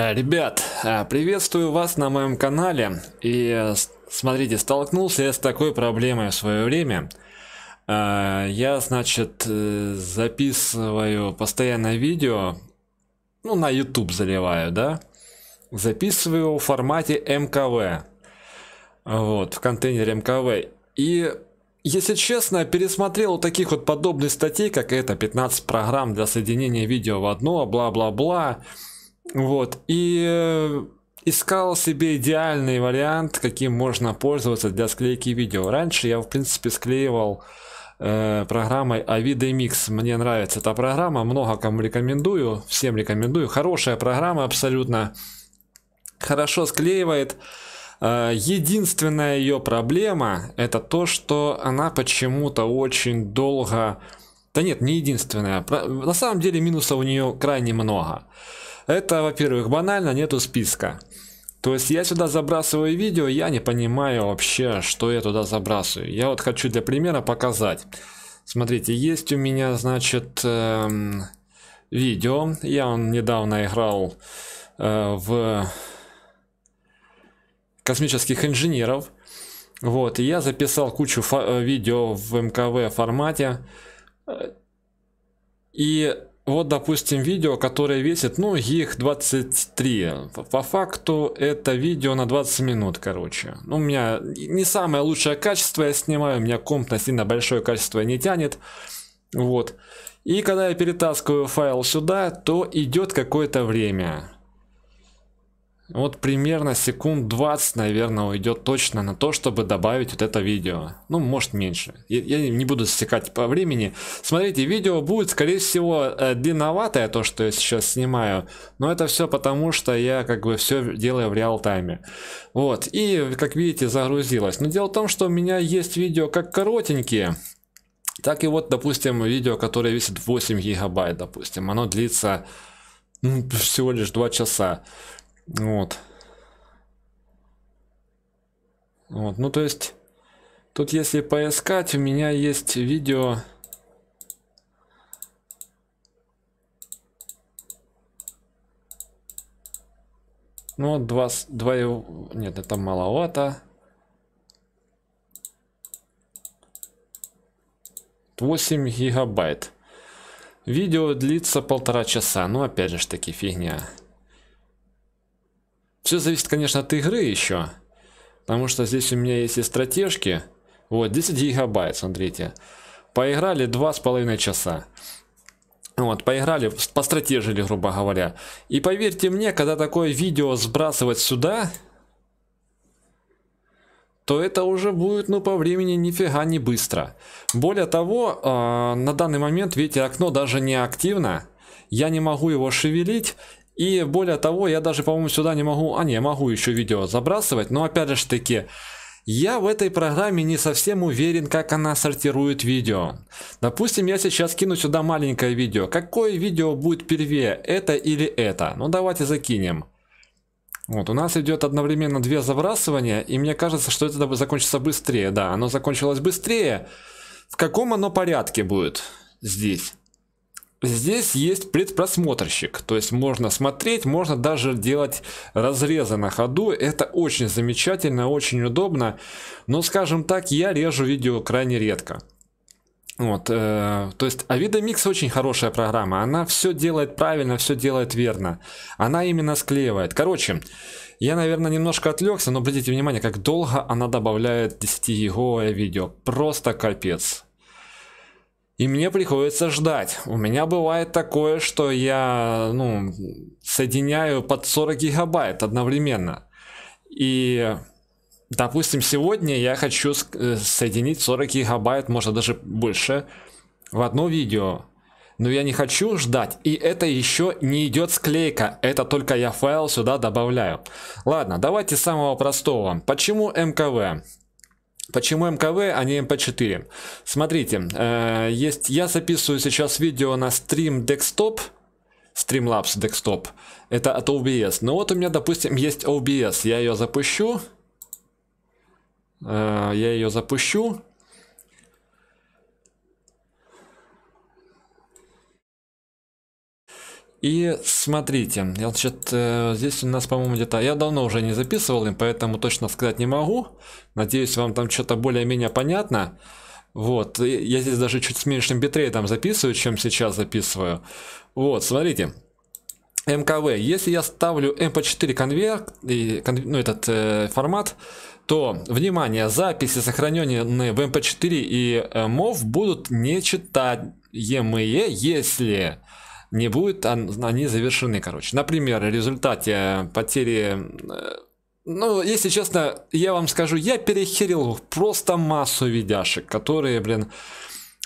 Э, ребят, э, приветствую вас на моем канале. И смотрите, столкнулся я с такой проблемой в свое время. Э, я, значит, записываю постоянно видео, ну, на YouTube заливаю, да? Записываю в формате МКВ. Вот, в контейнере МКВ. И, если честно, пересмотрел таких вот подобных статей, как это, 15 программ для соединения видео в одно, бла-бла-бла. Вот. И э, искал себе идеальный вариант, каким можно пользоваться для склейки видео. Раньше я, в принципе, склеивал э, программой Avide Mix. Мне нравится эта программа, много кому рекомендую, всем рекомендую. Хорошая программа абсолютно, хорошо склеивает. Э, единственная ее проблема, это то, что она почему-то очень долго... Да нет, не единственная. На самом деле минусов у нее крайне много. Это, во-первых, банально, нету списка. То есть я сюда забрасываю видео, я не понимаю вообще, что я туда забрасываю. Я вот хочу для примера показать. Смотрите, есть у меня, значит, эм, видео. Я он недавно играл э, в космических инженеров. Вот, и я записал кучу э, видео в МКВ формате. Э, и вот, допустим, видео, которое весит, ну, их 23. По факту это видео на 20 минут, короче. Ну, у меня не самое лучшее качество я снимаю, у меня комп на сильно большое качество не тянет. Вот. И когда я перетаскиваю файл сюда, то идет какое-то время. Вот примерно секунд 20, наверное, уйдет точно на то, чтобы добавить вот это видео. Ну, может меньше. Я, я не буду засекать по времени. Смотрите, видео будет, скорее всего, э, длинноватое, то, что я сейчас снимаю. Но это все потому, что я как бы все делаю в реал-тайме. Вот, и, как видите, загрузилось. Но дело в том, что у меня есть видео как коротенькие, так и вот, допустим, видео, которое весит 8 гигабайт, допустим. Оно длится ну, всего лишь 2 часа. Вот. Вот, ну то есть, тут если поискать, у меня есть видео... Ну, два, два, нет, это маловато. восемь гигабайт. Видео длится полтора часа, но ну, опять же таки фигня. Все зависит, конечно, от игры еще. Потому что здесь у меня есть и стратежки. Вот, 10 гигабайт, смотрите. Поиграли 2,5 часа. Вот, поиграли, постратежили, грубо говоря. И поверьте мне, когда такое видео сбрасывать сюда, то это уже будет, ну, по времени нифига не быстро. Более того, э, на данный момент, видите, окно даже не активно. Я не могу его шевелить, и более того, я даже, по-моему, сюда не могу... А, не, могу еще видео забрасывать, но опять же таки... Я в этой программе не совсем уверен, как она сортирует видео. Допустим, я сейчас кину сюда маленькое видео. Какое видео будет первее, это или это? Ну давайте закинем. Вот, у нас идет одновременно две забрасывания, и мне кажется, что это закончится быстрее. Да, оно закончилось быстрее. В каком оно порядке будет здесь? Здесь есть предпросмотрщик, то есть можно смотреть, можно даже делать разрезы на ходу, это очень замечательно, очень удобно, но скажем так, я режу видео крайне редко. Вот, э, то есть Авида Микс очень хорошая программа, она все делает правильно, все делает верно, она именно склеивает. Короче, я, наверное, немножко отвлекся, но обратите внимание, как долго она добавляет 10 его видео, просто капец. И мне приходится ждать. У меня бывает такое, что я ну, соединяю под 40 гигабайт одновременно. И, допустим, сегодня я хочу э, соединить 40 гигабайт, может даже больше, в одно видео. Но я не хочу ждать, и это еще не идет склейка, это только я файл сюда добавляю. Ладно, давайте с самого простого. Почему МКВ? Почему МКВ, а не МП4? Смотрите, э, есть, я записываю сейчас видео на стрим Desktop, Streamlabs Desktop, это от OBS. Но вот у меня, допустим, есть OBS, я ее запущу, э, я ее запущу, И смотрите, значит, э, здесь у нас, по-моему, где-то... Я давно уже не записывал им, поэтому точно сказать не могу. Надеюсь, вам там что-то более-менее понятно. Вот, я здесь даже чуть с меньшим битрейтом записываю, чем сейчас записываю. Вот, смотрите. МКВ. Если я ставлю MP4 эм конвейер, и, ну, этот э, формат, то, внимание, записи, сохраненные в MP4 эм и MOV э, будут не нечитаемые, если не будет, а они завершены, короче. Например, в результате э, потери... Э, ну, если честно, я вам скажу, я перехерил просто массу видяшек, которые, блин...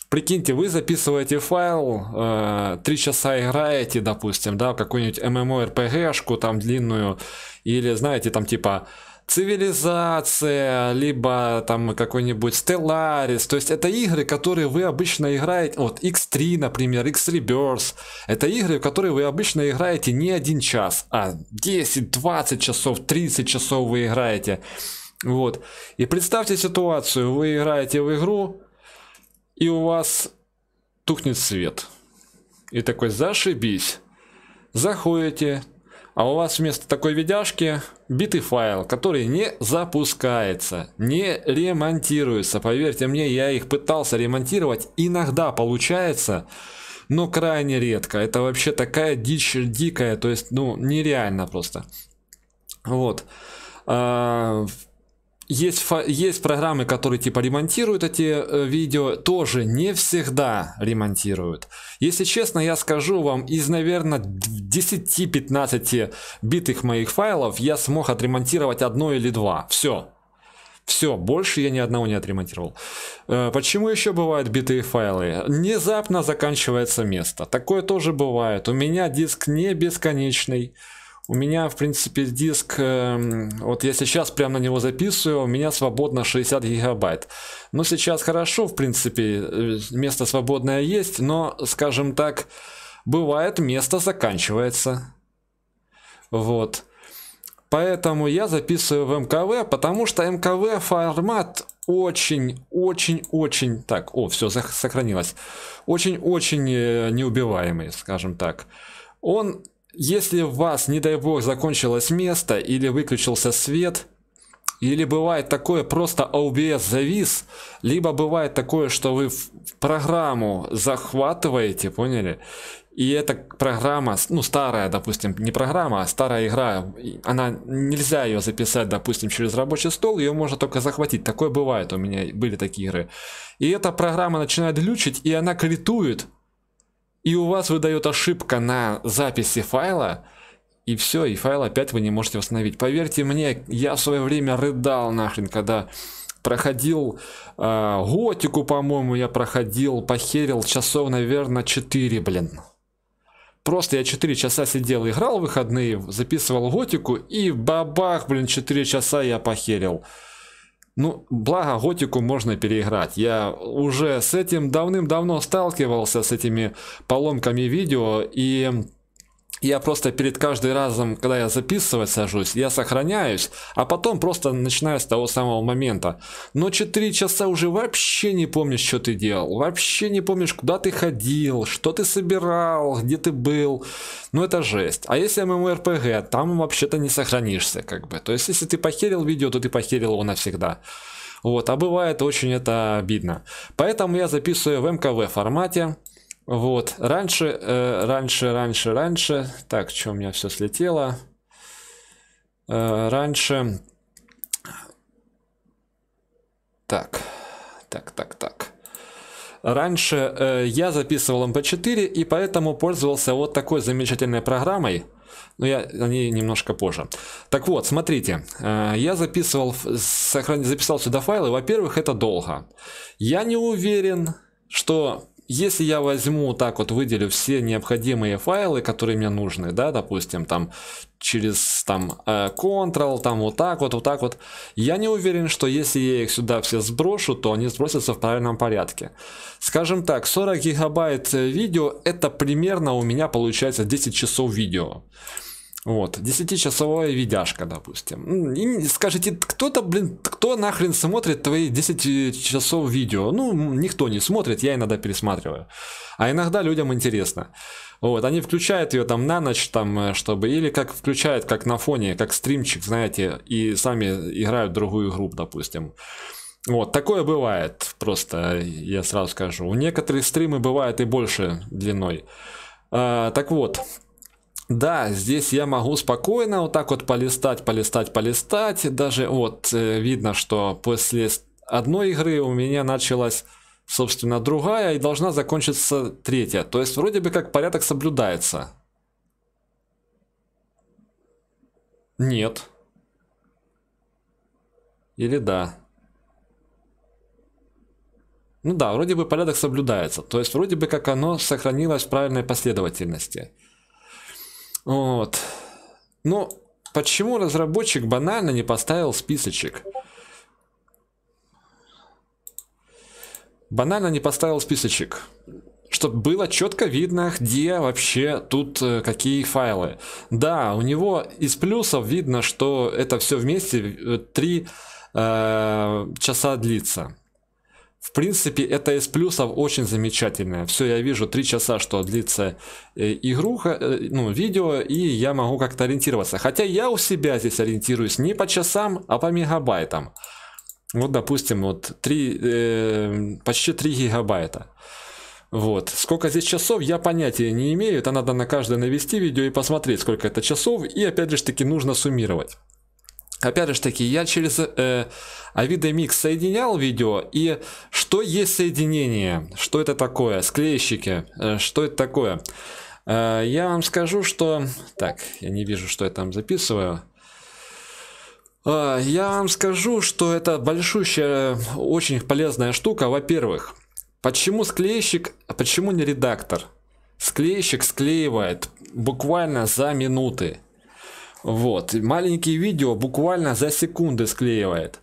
Прикиньте, вы записываете файл, э, часа играете, допустим, да, какую-нибудь MMORPG-шку там длинную, или, знаете, там типа Цивилизация, либо там какой-нибудь Stellaris. То есть это игры, которые вы обычно играете, вот X3, например, X-Rebirth. Это игры, в которые вы обычно играете не один час, а 10, 20 часов, 30 часов вы играете. Вот. И представьте ситуацию, вы играете в игру, и у вас тухнет свет. И такой, зашибись. Заходите, а у вас вместо такой видяшки битый файл, который не запускается, не ремонтируется. Поверьте мне, я их пытался ремонтировать, иногда получается, но крайне редко. Это вообще такая дичь дикая, то есть, ну, нереально просто. Вот. А, есть, есть программы, которые типа ремонтируют эти э, видео, тоже не всегда ремонтируют. Если честно, я скажу вам, из, наверное, 10-15 битых моих файлов я смог отремонтировать одно или два. Все. Все, больше я ни одного не отремонтировал. Э, почему еще бывают битые файлы? Внезапно заканчивается место. Такое тоже бывает. У меня диск не бесконечный. У меня, в принципе, диск, эм, вот я сейчас прямо на него записываю, у меня свободно 60 гигабайт. Ну, сейчас хорошо, в принципе, э, место свободное есть, но, скажем так, бывает, место заканчивается. Вот. Поэтому я записываю в МКВ, потому что МКВ формат очень-очень-очень... Так, о, все, сохранилось. Очень-очень э, неубиваемый, скажем так. Он если у вас, не дай бог, закончилось место или выключился свет, или бывает такое, просто OBS а завис, либо бывает такое, что вы в программу захватываете, поняли? И эта программа, ну старая, допустим, не программа, а старая игра, она нельзя ее записать, допустим, через рабочий стол, ее можно только захватить. Такое бывает, у меня были такие игры. И эта программа начинает глючить, и она критует и у вас выдает ошибка на записи файла, и все, и файл опять вы не можете восстановить. Поверьте мне, я в свое время рыдал нахрен, когда проходил э, готику, по-моему, я проходил, похерил часов, наверное, 4, блин. Просто я 4 часа сидел, играл в выходные, записывал готику, и бабах, блин, 4 часа я похерил. Ну, благо готику можно переиграть. Я уже с этим давным-давно сталкивался, с этими поломками видео, и я просто перед каждым разом, когда я записывать сажусь, я сохраняюсь, а потом просто начинаю с того самого момента. Но 4 часа уже вообще не помнишь, что ты делал, вообще не помнишь, куда ты ходил, что ты собирал, где ты был. Ну это жесть. А если MMORPG, там вообще-то не сохранишься как бы. То есть если ты похерил видео, то ты похерил его навсегда. Вот, а бывает очень это обидно. Поэтому я записываю в МКВ формате, вот, раньше, э, раньше, раньше, раньше, так, что у меня все слетело, э, раньше, так, так, так, так, раньше э, я записывал MP4 эм и поэтому пользовался вот такой замечательной программой, но я о ней немножко позже. Так вот, смотрите, э, я записывал, сохран... записал сюда файлы. Во-первых, это долго. Я не уверен, что если я возьму так вот, выделю все необходимые файлы, которые мне нужны, да, допустим, там через там Ctrl, э, там вот так вот, вот так вот, я не уверен, что если я их сюда все сброшу, то они сбросятся в правильном порядке. Скажем так, 40 гигабайт э, видео это примерно у меня получается 10 часов видео. Вот, 10-часовая видяшка, допустим. И скажите, кто-то, блин, кто нахрен смотрит твои 10 часов видео? Ну, никто не смотрит, я иногда пересматриваю. А иногда людям интересно. Вот, они включают ее там на ночь, там, э, чтобы, или как включают, как на фоне, как стримчик, знаете, и сами играют другую игру, допустим. Вот, такое бывает, просто я сразу скажу. У некоторых стримы бывает и больше длиной. А, так вот, да, здесь я могу спокойно вот так вот полистать, полистать, полистать. Даже вот э, видно, что после одной игры у меня началась, собственно, другая и должна закончиться третья. То есть вроде бы как порядок соблюдается. Нет. Или да. Ну да, вроде бы порядок соблюдается. То есть вроде бы как оно сохранилось в правильной последовательности. Вот. Но почему разработчик банально не поставил списочек? Банально не поставил списочек чтобы было четко видно, где вообще тут э, какие файлы. Да, у него из плюсов видно, что это все вместе 3 э, э, часа длится. В принципе, это из плюсов очень замечательное. Все, я вижу 3 часа, что длится э, игруха, э, ну, видео, и я могу как-то ориентироваться. Хотя я у себя здесь ориентируюсь не по часам, а по мегабайтам. Вот, допустим, вот 3, э, почти 3 гигабайта. Вот. Сколько здесь часов, я понятия не имею. Это надо на каждое навести видео и посмотреть, сколько это часов. И опять же таки нужно суммировать. Опять же таки, я через э, AvidaMix соединял видео, и что есть соединение, что это такое, склейщики, э, что это такое. Э, я вам скажу, что... Так, я не вижу, что я там записываю. Э, я вам скажу, что это большущая, очень полезная штука, во-первых. Почему склейщик, а почему не редактор? Склейщик склеивает буквально за минуты. Вот. Маленькие видео буквально за секунды склеивает.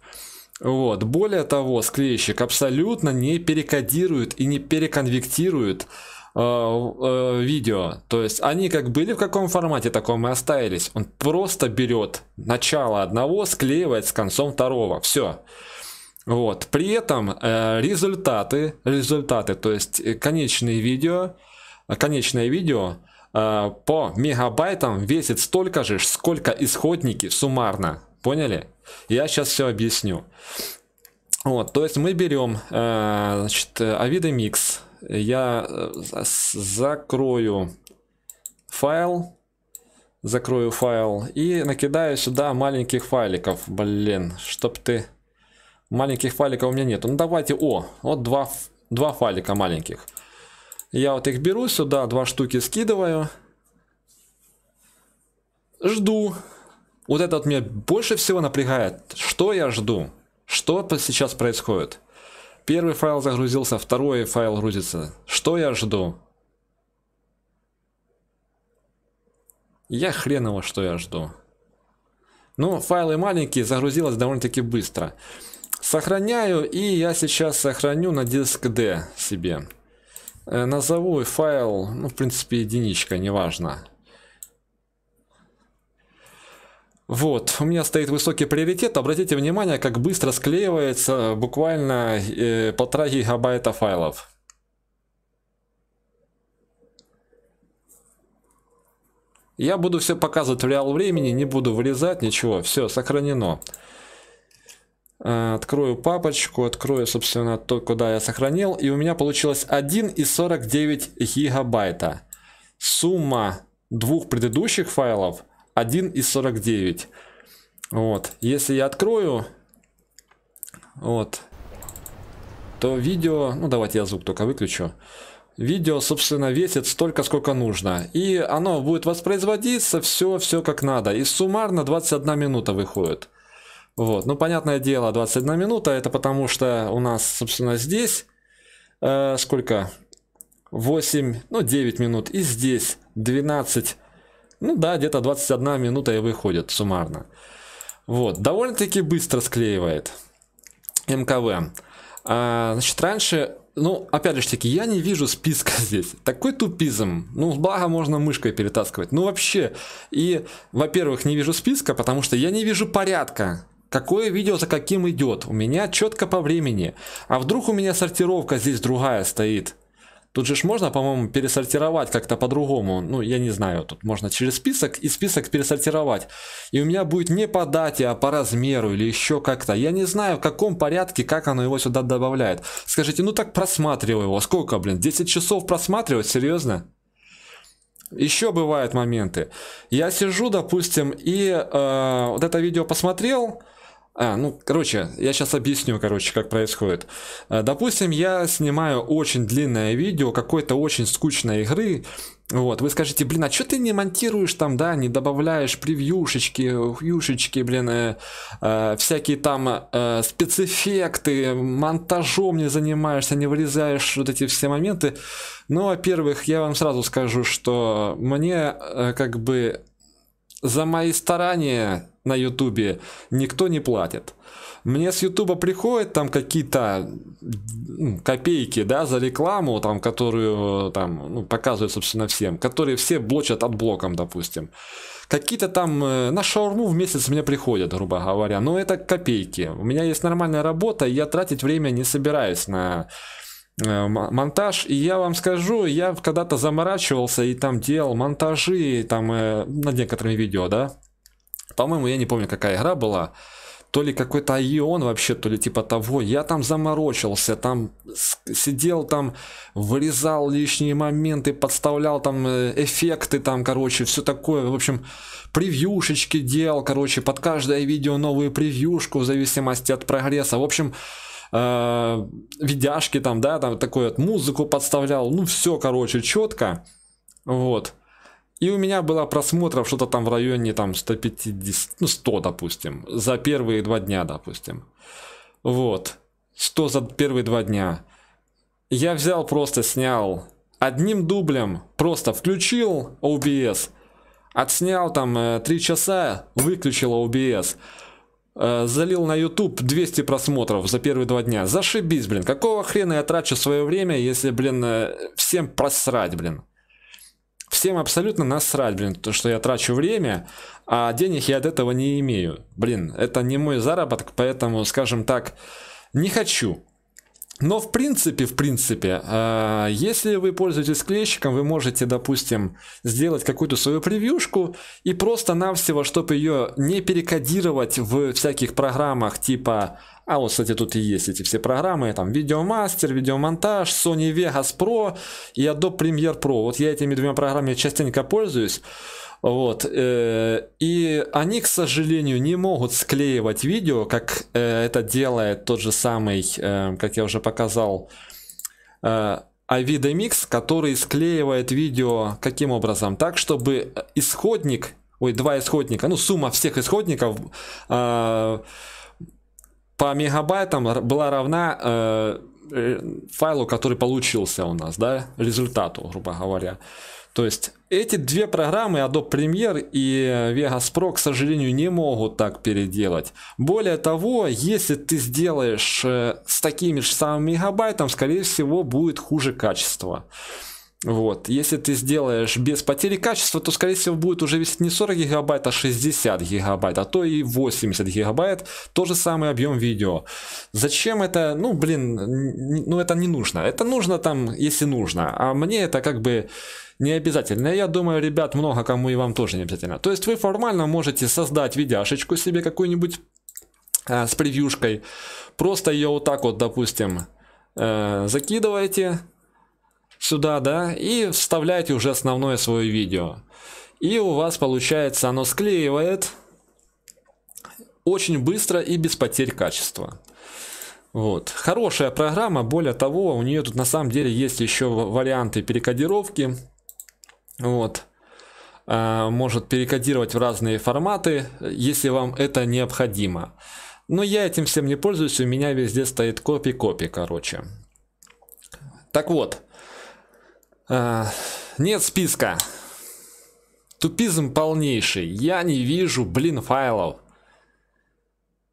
Вот. Более того, склейщик абсолютно не перекодирует и не переконвектирует э, э, видео. То есть они как были в каком формате, таком и остались. Он просто берет начало одного, склеивает с концом второго. Все. Вот. При этом э, результаты, результаты, то есть э, конечные видео, э, конечное видео Э, по мегабайтам весит столько же, сколько исходники суммарно. Поняли? Я сейчас все объясню. Вот, то есть мы берем э, значит, значит, AvideMix. Я э, закрою файл. Закрою файл и накидаю сюда маленьких файликов. Блин, чтоб ты... Маленьких файликов у меня нет. Ну давайте, о, вот два, два файлика маленьких. Я вот их беру сюда, два штуки скидываю. Жду. Вот это вот меня больше всего напрягает. Что я жду? Что сейчас происходит? Первый файл загрузился, второй файл грузится. Что я жду? Я хрен его, что я жду. Ну, файлы маленькие, загрузилось довольно-таки быстро. Сохраняю, и я сейчас сохраню на диск D себе. Э, назову файл, ну, в принципе, единичка, неважно. Вот, у меня стоит высокий приоритет. Обратите внимание, как быстро склеивается буквально э, гигабайта файлов. Я буду все показывать в реал времени, не буду вырезать ничего, все сохранено. Э, открою папочку, открою, собственно, то, куда я сохранил. И у меня получилось 1,49 гигабайта. Сумма двух предыдущих файлов 1,49. Вот. Если я открою, вот, то видео... Ну, давайте я звук только выключу видео, собственно, весит столько, сколько нужно. И оно будет воспроизводиться все, все как надо. И суммарно 21 минута выходит. Вот. Ну, понятное дело, 21 минута, это потому что у нас, собственно, здесь э, сколько? 8, ну, 9 минут. И здесь 12, ну да, где-то 21 минута и выходит суммарно. Вот, довольно-таки быстро склеивает МКВ. А, значит, раньше, ну, опять же таки, я не вижу списка здесь. Такой тупизм. Ну, благо можно мышкой перетаскивать. Ну, вообще. И, во-первых, не вижу списка, потому что я не вижу порядка какое видео за каким идет. У меня четко по времени. А вдруг у меня сортировка здесь другая стоит? Тут же ж можно, по-моему, пересортировать как-то по-другому. Ну, я не знаю, тут можно через список и список пересортировать. И у меня будет не по дате, а по размеру или еще как-то. Я не знаю, в каком порядке, как оно его сюда добавляет. Скажите, ну так просматриваю его. Сколько, блин, 10 часов просматривать? Серьезно? Еще бывают моменты. Я сижу, допустим, и э, вот это видео посмотрел, а, ну, короче, я сейчас объясню, короче, как происходит. Э, допустим, я снимаю очень длинное видео какой-то очень скучной игры, вот, вы скажете, блин, а что ты не монтируешь там, да, не добавляешь превьюшечки, хьюшечки, блин, э, э, всякие там э, спецэффекты, монтажом не занимаешься, не вырезаешь вот эти все моменты. Ну, во-первых, я вам сразу скажу, что мне э, как бы за мои старания на Ютубе никто не платит. Мне с Ютуба приходят там какие-то копейки, да, за рекламу, там, которую там ну, показывают, собственно, всем, которые все блочат от блоком, допустим. Какие-то там э, на шаурму в месяц мне приходят, грубо говоря, но это копейки. У меня есть нормальная работа, и я тратить время не собираюсь на э, монтаж. И я вам скажу, я когда-то заморачивался и там делал монтажи там э, над некоторыми видео, да, по-моему, я не помню, какая игра была. То ли какой-то Айон вообще, то ли типа того. Я там заморочился, там сидел, там вырезал лишние моменты, подставлял там э, эффекты, там, короче, все такое. В общем, превьюшечки делал, короче, под каждое видео новую превьюшку в зависимости от прогресса. В общем, э, видяшки там, да, там такое вот музыку подставлял, ну все, короче, четко. Вот. И у меня было просмотров что-то там в районе там 150, ну 100, допустим, за первые два дня, допустим. Вот. 100 за первые два дня. Я взял, просто снял одним дублем, просто включил OBS, отснял там 3 э, часа, выключил OBS, э, залил на YouTube 200 просмотров за первые два дня. Зашибись, блин, какого хрена я трачу свое время, если, блин, э, всем просрать, блин. Всем абсолютно насрать, блин, то, что я трачу время, а денег я от этого не имею. Блин, это не мой заработок, поэтому, скажем так, не хочу но в принципе, в принципе, э, если вы пользуетесь клещиком, вы можете, допустим, сделать какую-то свою превьюшку и просто-навсего, чтобы ее не перекодировать в всяких программах типа... А вот, кстати, тут и есть эти все программы, там, Видеомастер, Видеомонтаж, Sony Vegas Pro и Adobe Premiere Pro. Вот я этими двумя программами частенько пользуюсь. Вот. Э, и они, к сожалению, не могут склеивать видео, как э, это делает тот же самый, э, как я уже показал, Avidemix, который склеивает видео каким образом? Так, чтобы исходник, ой, два исходника, ну сумма всех исходников по мегабайтам была равна файлу, который получился у нас, да, результату, грубо говоря. То есть эти две программы Adobe Premiere и э, Vegas Pro, к сожалению, не могут так переделать. Более того, если ты сделаешь э, с такими же самыми мегабайтом, скорее всего, будет хуже качество. Вот. Если ты сделаешь без потери качества, то, скорее всего, будет уже весить не 40 гигабайт, а 60 гигабайт, а то и 80 гигабайт. тот же самый объем видео. Зачем это? Ну, блин, ну это не нужно. Это нужно там, если нужно. А мне это как бы не обязательно. Я думаю, ребят, много кому и вам тоже не обязательно. То есть вы формально можете создать видяшечку себе какую-нибудь э, с превьюшкой. Просто ее вот так вот, допустим, э, закидываете сюда, да, и вставляете уже основное свое видео. И у вас получается оно склеивает очень быстро и без потерь качества. Вот. Хорошая программа, более того, у нее тут на самом деле есть еще варианты перекодировки. Вот. А, может перекодировать в разные форматы, если вам это необходимо. Но я этим всем не пользуюсь, у меня везде стоит копи-копи, короче. Так вот, а, нет списка. Тупизм полнейший. Я не вижу, блин, файлов.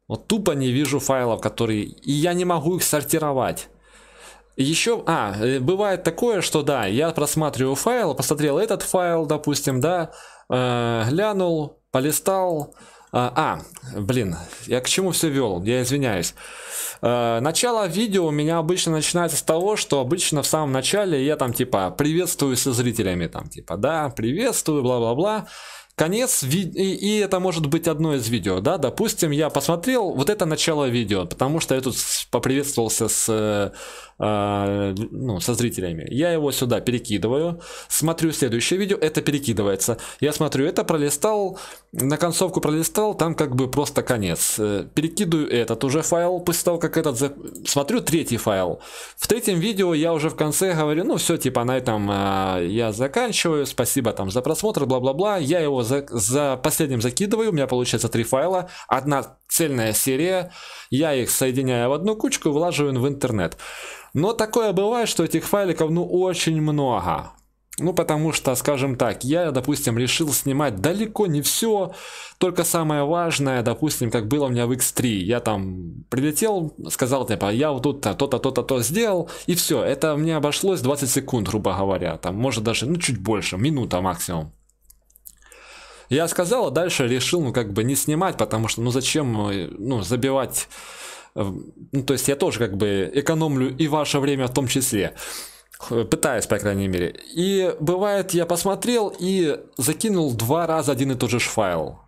Вот тупо не вижу файлов, которые... И я не могу их сортировать. Еще, а, э, бывает такое, что да, я просматриваю файл, посмотрел этот файл, допустим, да, э, глянул, полистал, а, а, блин, я к чему все вел, я извиняюсь. Э, начало видео у меня обычно начинается с того, что обычно в самом начале я там типа приветствую со зрителями, там типа да, приветствую, бла-бла-бла конец, и, и это может быть одно из видео, да, допустим, я посмотрел вот это начало видео, потому что я тут поприветствовался с, э, а, ну, со зрителями, я его сюда перекидываю, смотрю следующее видео, это перекидывается, я смотрю это, пролистал, на концовку пролистал, там как бы просто конец, э, перекидываю этот уже файл, после того, как этот, зап... смотрю третий файл, в третьем видео я уже в конце говорю, ну все, типа на этом э, я заканчиваю, спасибо там за просмотр, бла-бла-бла, я его за, за последним закидываю, у меня получается три файла, одна цельная серия, я их соединяю в одну кучку и влаживаю в интернет. Но такое бывает, что этих файликов ну очень много. Ну, потому что, скажем так, я, допустим, решил снимать далеко не все, только самое важное, допустим, как было у меня в X3. Я там прилетел, сказал, типа, я вот тут-то, то-то, то-то, то сделал, и все. Это мне обошлось 20 секунд, грубо говоря. Там, может, даже, ну, чуть больше, минута максимум. Я сказал, а дальше решил, ну, как бы не снимать, потому что, ну, зачем, э, ну, забивать... Э, ну, то есть я тоже как бы экономлю и ваше время в том числе. Э, Пытаюсь, по крайней мере. И бывает, я посмотрел и закинул два раза один и тот же файл.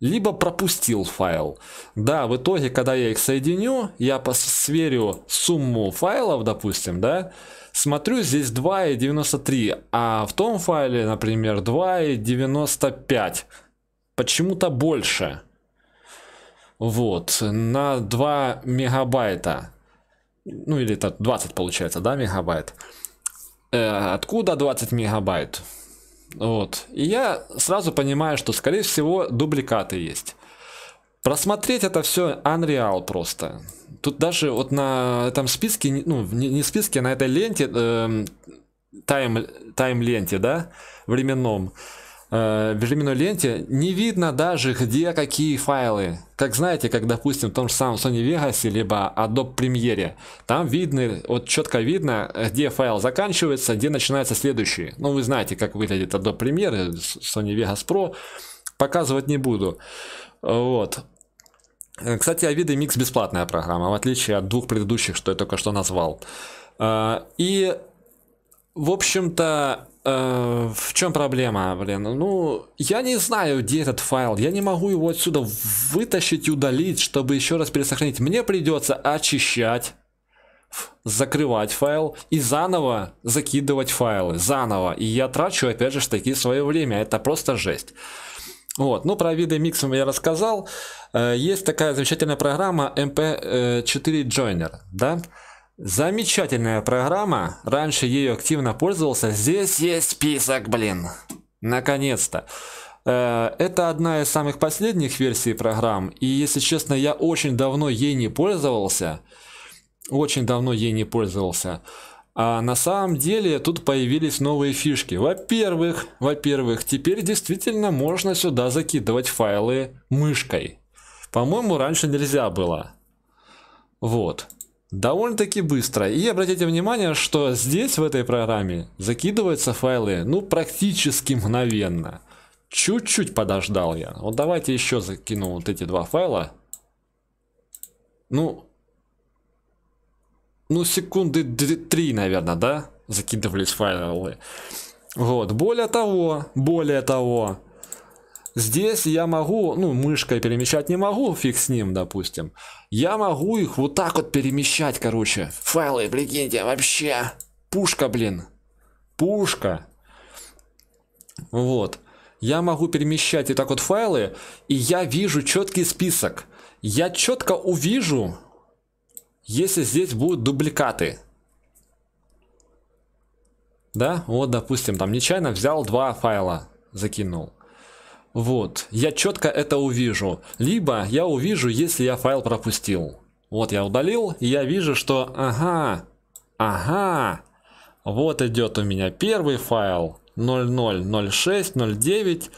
Либо пропустил файл. Да, в итоге, когда я их соединю, я сверю сумму файлов, допустим, да, Смотрю, здесь 2,93, а в том файле, например, 2,95. Почему-то больше. Вот, на 2 мегабайта. Ну или это 20 получается, да, мегабайт. Э, откуда 20 мегабайт? Вот. И я сразу понимаю, что, скорее всего, дубликаты есть. Просмотреть это все Unreal просто тут даже вот на этом списке, ну, не, списке, а на этой ленте, э, тайм, тайм-ленте, да, временном, э, временной ленте, не видно даже, где какие файлы. Как знаете, как, допустим, в том же самом Sony Vegas, либо Adobe Premiere, там видно, вот четко видно, где файл заканчивается, где начинается следующий. Ну, вы знаете, как выглядит Adobe Premiere, Sony Vegas Pro, показывать не буду. Вот. Э, кстати, Авида Микс бесплатная программа, в отличие от двух предыдущих, что я только что назвал. Э, и, в общем-то, э, в чем проблема, блин? Ну, я не знаю, где этот файл. Я не могу его отсюда вытащить и удалить, чтобы еще раз пересохранить. Мне придется очищать, закрывать файл и заново закидывать файлы. Заново. И я трачу, опять же, таки свое время. Это просто жесть. Вот. Ну, про виды миксов я рассказал. Э, есть такая замечательная программа MP4 э, Joiner. Да? Замечательная программа. Раньше ею активно пользовался. Здесь есть список, блин. Наконец-то. Э, это одна из самых последних версий программ. И, если честно, я очень давно ей не пользовался. Очень давно ей не пользовался. А на самом деле тут появились новые фишки. Во-первых, во-первых, теперь действительно можно сюда закидывать файлы мышкой. По-моему, раньше нельзя было. Вот. Довольно-таки быстро. И обратите внимание, что здесь в этой программе закидываются файлы, ну, практически мгновенно. Чуть-чуть подождал я. Вот давайте еще закину вот эти два файла. Ну, ну, секунды три, наверное, да, закидывались файлы. Вот, более того, более того, здесь я могу, ну, мышкой перемещать не могу, фиг с ним, допустим. Я могу их вот так вот перемещать, короче. Файлы, прикиньте, вообще. Пушка, блин. Пушка. Вот. Я могу перемещать и так вот файлы, и я вижу четкий список. Я четко увижу, если здесь будут дубликаты, да, вот, допустим, там нечаянно взял два файла, закинул. Вот, я четко это увижу. Либо я увижу, если я файл пропустил. Вот я удалил, и я вижу, что ага, ага, вот идет у меня первый файл 000609,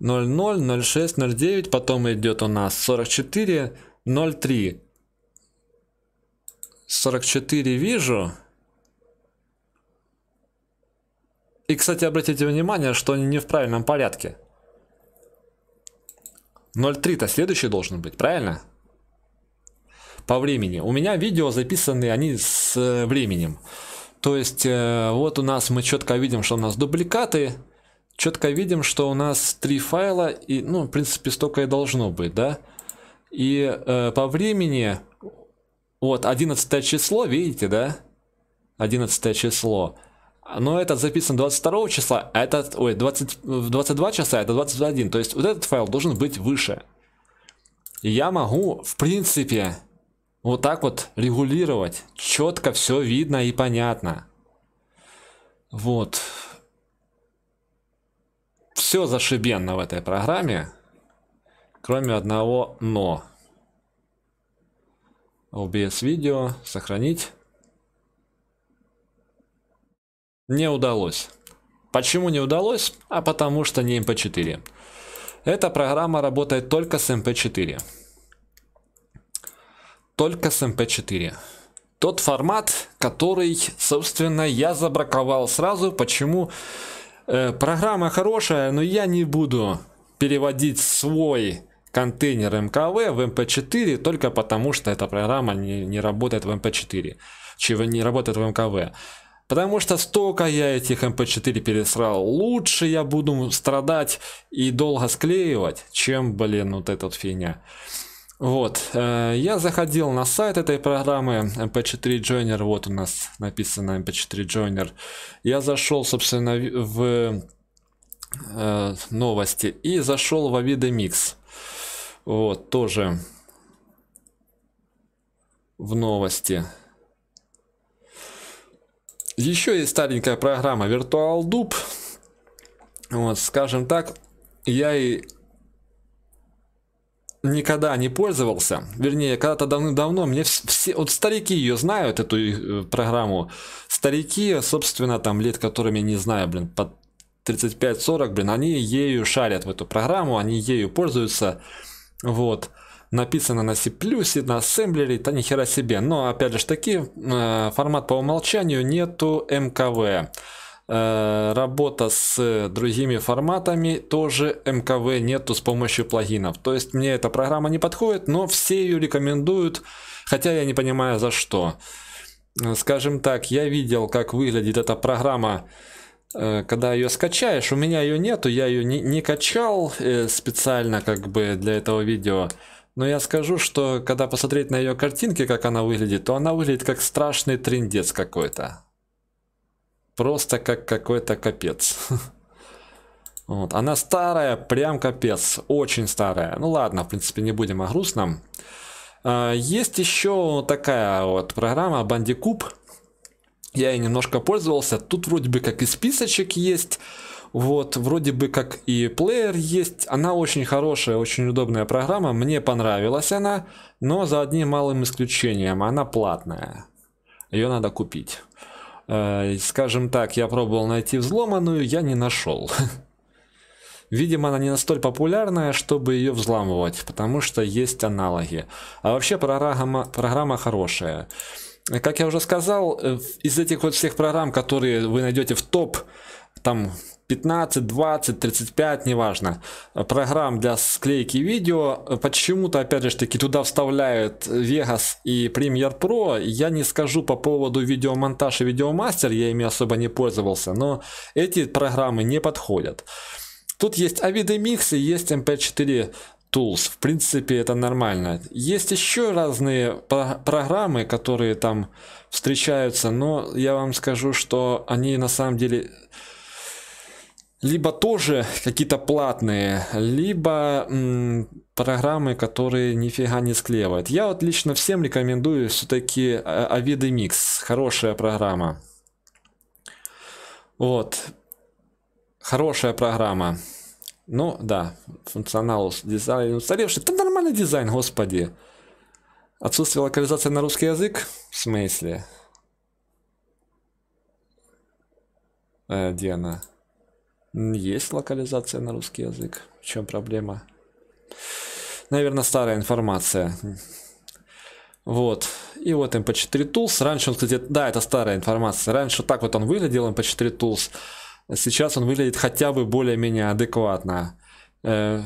000609, потом идет у нас 4403. 44 вижу. И, кстати, обратите внимание, что они не в правильном порядке. 0.3-то следующий должен быть, правильно? По времени. У меня видео записаны они с э, временем. То есть, э, вот у нас мы четко видим, что у нас дубликаты. Четко видим, что у нас три файла. И, ну, в принципе, столько и должно быть, да? И э, по времени вот, 11 число, видите, да? 11 число. Но этот записан 22 числа, а этот, ой, 20, 22 часа, это 21. То есть вот этот файл должен быть выше. я могу, в принципе, вот так вот регулировать. Четко все видно и понятно. Вот. Все зашибенно в этой программе, кроме одного «но». OBS видео, сохранить. Не удалось. Почему не удалось? А потому что не MP4. Эта программа работает только с MP4. Только с MP4. Тот формат, который, собственно, я забраковал сразу. Почему? Э, программа хорошая, но я не буду переводить свой контейнер МКВ в мп 4 только потому, что эта программа не, не работает в мп 4 чего не работает в МКВ. Потому что столько я этих MP4 пересрал, лучше я буду страдать и долго склеивать, чем, блин, вот эта вот фигня. Вот, э, я заходил на сайт этой программы MP4 Joiner, вот у нас написано MP4 Joiner. Я зашел, собственно, в э, новости и зашел в Avidomix. Микс. Вот, тоже в новости. Еще есть старенькая программа Virtual Dupe. Вот, скажем так, я и никогда не пользовался. Вернее, когда-то давным-давно мне все, вот старики ее знают, эту э, программу. Старики, собственно, там лет, которыми не знаю, блин, под 35-40, блин, они ею шарят в эту программу, они ею пользуются. Вот. Написано на C++, на ассемблере, да ни хера себе. Но, опять же таки, э, формат по умолчанию нету МКВ. Э, работа с другими форматами тоже МКВ нету с помощью плагинов. То есть мне эта программа не подходит, но все ее рекомендуют, хотя я не понимаю за что. Э, скажем так, я видел, как выглядит эта программа Э, когда ее скачаешь, у меня ее нету, я ее не, не качал э, специально как бы для этого видео. Но я скажу, что когда посмотреть на ее картинки, как она выглядит, то она выглядит как страшный трендец какой-то. Просто как какой-то капец. Вот. Она старая, прям капец, очень старая. Ну ладно, в принципе, не будем о грустном. Э, есть еще такая вот программа Bandicoop я и немножко пользовался. Тут вроде бы как и списочек есть. Вот, вроде бы как и плеер есть. Она очень хорошая, очень удобная программа. Мне понравилась она, но за одним малым исключением. Она платная. Ее надо купить. Э, скажем так, я пробовал найти взломанную, я не нашел. Видимо, она не настолько популярная, чтобы ее взламывать, потому что есть аналоги. А вообще программа, программа хорошая. Как я уже сказал, э, из этих вот всех программ, которые вы найдете в топ, там 15, 20, 35, неважно, э, программ для склейки видео, э, почему-то, опять же таки, туда вставляют Vegas и Premiere Pro, я не скажу по поводу видеомонтаж и видеомастер, я ими особо не пользовался, но эти программы не подходят. Тут есть AVD Mix и есть MP4 Tools. В принципе, это нормально. Есть еще разные про программы, которые там встречаются, но я вам скажу, что они на самом деле либо тоже какие-то платные, либо программы, которые нифига не склеивают. Я вот лично всем рекомендую все-таки э, Avid Mix. Хорошая программа. Вот. Хорошая программа. Ну, да, функционал дизайн устаревший. Это нормальный дизайн, господи. Отсутствие локализации на русский язык? В смысле? Э, где она? Есть локализация на русский язык. В чем проблема? Наверное, старая информация. Вот. И вот MP4 Tools. Раньше он, кстати, да, это старая информация. Раньше вот так вот он выглядел, MP4 Tools сейчас он выглядит хотя бы более-менее адекватно. Э,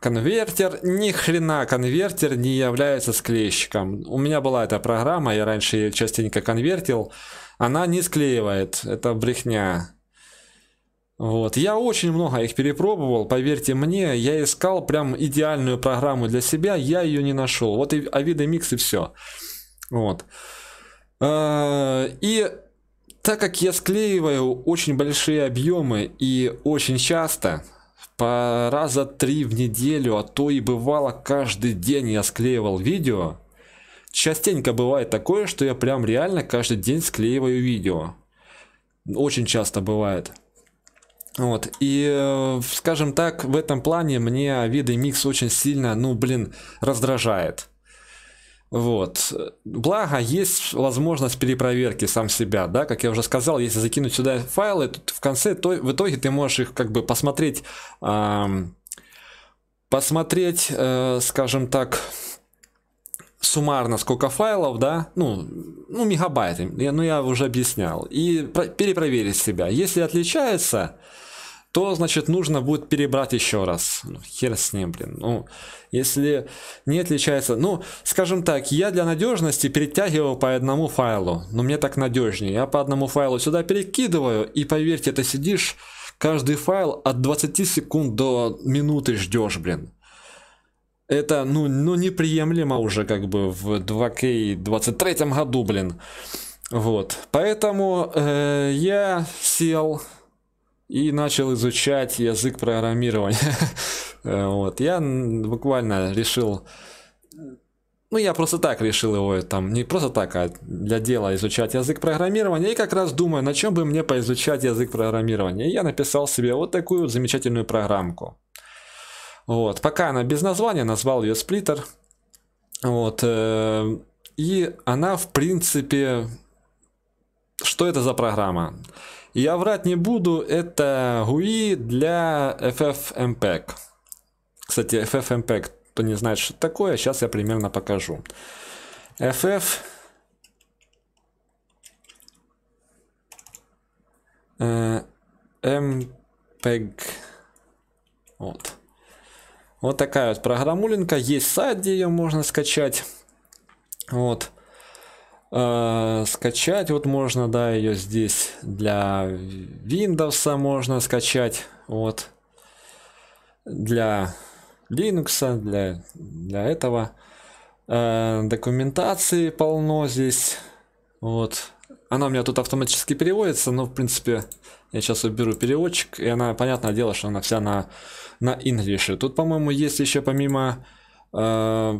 конвертер, ни хрена конвертер не является склейщиком. У меня была эта программа, я раньше ее частенько конвертил. Она не склеивает, это брехня. Вот. Я очень много их перепробовал, поверьте мне, я искал прям идеальную программу для себя, я ее не нашел. Вот и Авида Микс и все. Вот. Э, и так как я склеиваю очень большие объемы и очень часто, по раза три в неделю, а то и бывало каждый день я склеивал видео, частенько бывает такое, что я прям реально каждый день склеиваю видео. Очень часто бывает. Вот, и, э, скажем так, в этом плане мне виды микс очень сильно, ну, блин, раздражает. Вот. Благо, есть возможность перепроверки сам себя, да, как я уже сказал, если закинуть сюда файлы, то в конце, то, в итоге ты можешь их как бы посмотреть, эм, посмотреть, э, скажем так, суммарно сколько файлов, да, ну, ну мегабайты, я, ну я уже объяснял, и про, перепроверить себя. Если отличается, то, значит, нужно будет перебрать еще раз. Ну, хер с ним, блин. Ну, если не отличается... Ну, скажем так, я для надежности перетягивал по одному файлу. Но мне так надежнее. Я по одному файлу сюда перекидываю, и поверьте, ты сидишь, каждый файл от 20 секунд до минуты ждешь, блин. Это, ну, ну, неприемлемо уже как бы в 2К23 году, блин. Вот. Поэтому э, я сел и начал изучать язык программирования. Э, вот. Я буквально решил... Ну, я просто так решил его, там, не просто так, а для дела изучать язык программирования. И как раз думаю, на чем бы мне поизучать язык программирования. И я написал себе вот такую замечательную программку. Вот. Пока она без названия, назвал ее Splitter. Вот. Э, и она, в принципе... Что это за Программа. Я врать не буду, это GUI для FFmpeg. Кстати, FFmpeg, кто не знает, что такое, сейчас я примерно покажу. FF э, MPEG вот. вот такая вот программулинка есть сайт где ее можно скачать вот Э, скачать вот можно, да, ее здесь для Windows можно скачать, вот для Linux, для, для этого. Э, документации полно здесь. Вот. Она у меня тут автоматически переводится, но в принципе я сейчас уберу переводчик, и она, понятное дело, что она вся на, на English. Тут, по-моему, есть еще помимо... Э,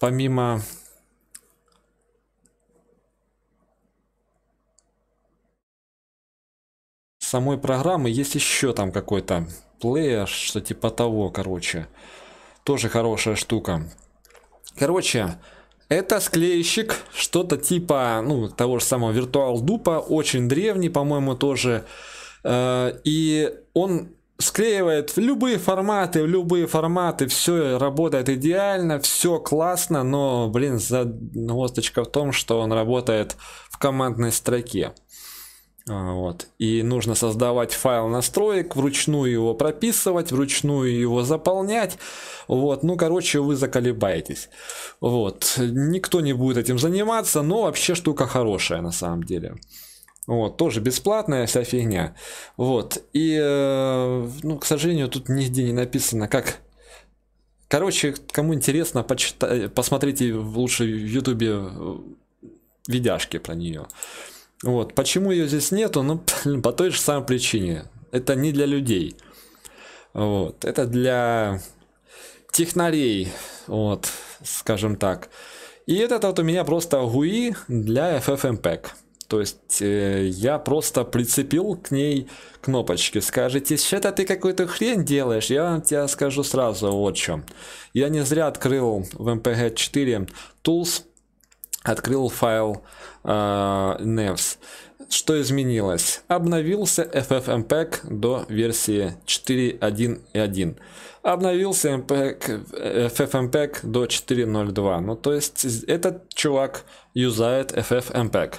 помимо самой программы есть еще там какой-то плеер, что типа того, короче. Тоже хорошая штука. Короче, это склеющик, что-то типа, ну, того же самого Virtual Dupa, очень древний, по-моему, тоже. Э, и он склеивает в любые форматы, в любые форматы, все работает идеально, все классно, но, блин, загвоздочка в том, что он работает в командной строке. А, вот. И нужно создавать файл настроек, вручную его прописывать, вручную его заполнять. Вот. Ну, короче, вы заколебаетесь. Вот. Никто не будет этим заниматься, но вообще штука хорошая на самом деле. Вот, тоже бесплатная вся фигня. Вот. И, э, ну, к сожалению, тут нигде не написано, как Короче, кому интересно, почитай, посмотрите лучше в Ютубе э, видяшки про нее. Вот. Почему ее здесь нету? Ну, по той же самой причине. Это не для людей. Вот. Это для технарей. Вот, скажем так. И это вот у меня просто GUI для FFmpeg. То есть э, я просто прицепил к ней кнопочки. Скажите, что-то ты какую-то хрень делаешь? Я вам тебе скажу сразу вот в чем. Я не зря открыл в MPG 4 Tools открыл файл э, nevs. Что изменилось? Обновился FFmpeg до версии 4.1.1. Обновился MPEG, FFmpeg до 4.0.2. Ну, то есть этот чувак юзает FFmpeg.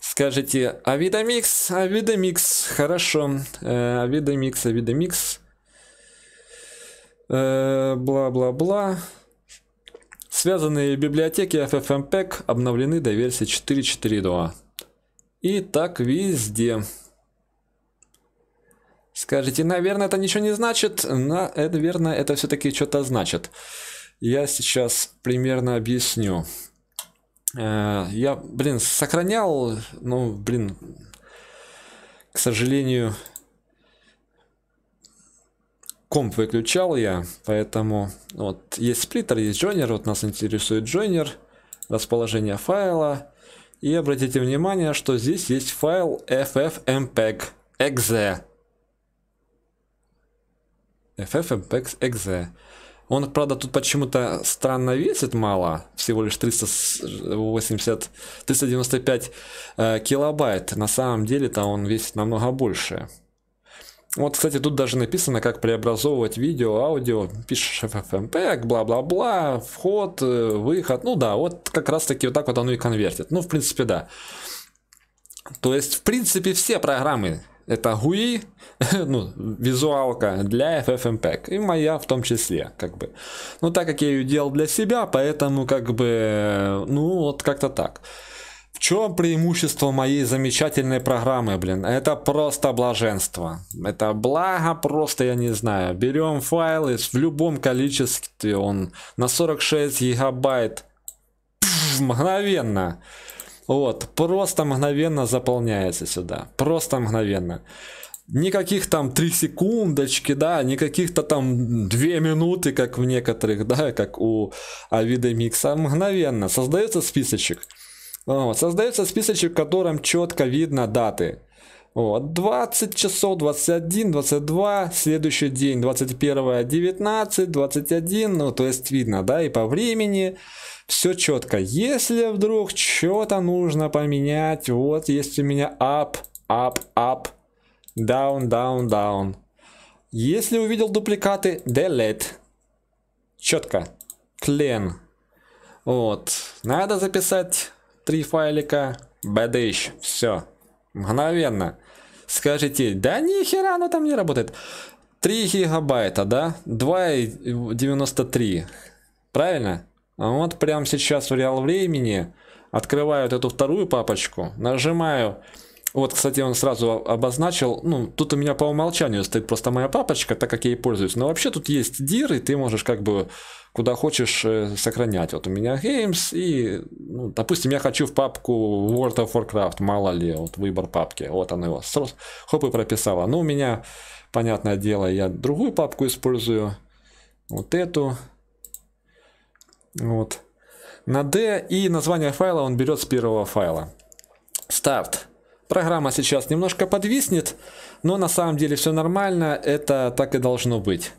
Скажите, Avidomix, Avidomix, хорошо. Э, Avidomix, э, Бла-бла-бла. Э, Связанные библиотеки FFmpeg обновлены до версии 4.4.2. И так везде. Скажите, наверное, это ничего не значит. На, это, наверное, это все-таки что-то значит. Я сейчас примерно объясню. Э, я, блин, сохранял, ну, блин, к сожалению, комп выключал я, поэтому вот есть сплиттер, есть джойнер, вот нас интересует джойнер, расположение файла. И обратите внимание, что здесь есть файл ffmpeg exe. ffmpeg.exe. Он, правда, тут почему-то странно весит мало, всего лишь 380, 395 э, килобайт. На самом деле-то он весит намного больше. Вот, кстати, тут даже написано, как преобразовывать видео, аудио, пишешь FFmpeg, бла-бла-бла, вход, э, выход. Ну да, вот как раз-таки вот так вот оно и конвертит. Ну, в принципе, да. То есть, в принципе, все программы это GUI, ну, визуалка для FFmpeg, и моя в том числе, как бы. Ну, так как я ее делал для себя, поэтому, как бы, ну, вот как-то так. В чем преимущество моей замечательной программы, блин? Это просто блаженство. Это благо просто, я не знаю. Берем файл и в любом количестве он на 46 гигабайт. Пфф, мгновенно. Вот, просто мгновенно заполняется сюда. Просто мгновенно. Никаких там 3 секундочки, да, никаких-то там 2 минуты, как в некоторых, да, как у Авида Микса. Мгновенно создается списочек. Вот. Создается списочек, в котором четко видно даты. Вот, 20 часов, 21, 22, следующий день, 21, 19, 21, ну, то есть видно, да, и по времени все четко. Если вдруг что-то нужно поменять, вот есть у меня up, up, up, down, down, down. Если увидел дубликаты, delete. Четко. Clean. Вот. Надо записать три файлика, бэдыщ, все, мгновенно. Скажите, да нихера оно там не работает. 3 гигабайта, да? 2,93. Правильно? А вот прямо сейчас в реал времени открываю вот эту вторую папочку, нажимаю вот, кстати, он сразу обозначил, ну, тут у меня по умолчанию стоит просто моя папочка, так как я ей пользуюсь. Но вообще тут есть dir, и ты можешь как бы куда хочешь э, сохранять. Вот у меня games, и, ну, допустим, я хочу в папку World of Warcraft, мало ли, вот выбор папки, вот она его, сразу, хоп, и прописала. Ну, у меня, понятное дело, я другую папку использую, вот эту, вот, на D, и название файла он берет с первого файла. Start. Программа сейчас немножко подвиснет, но на самом деле все нормально, это так и должно быть.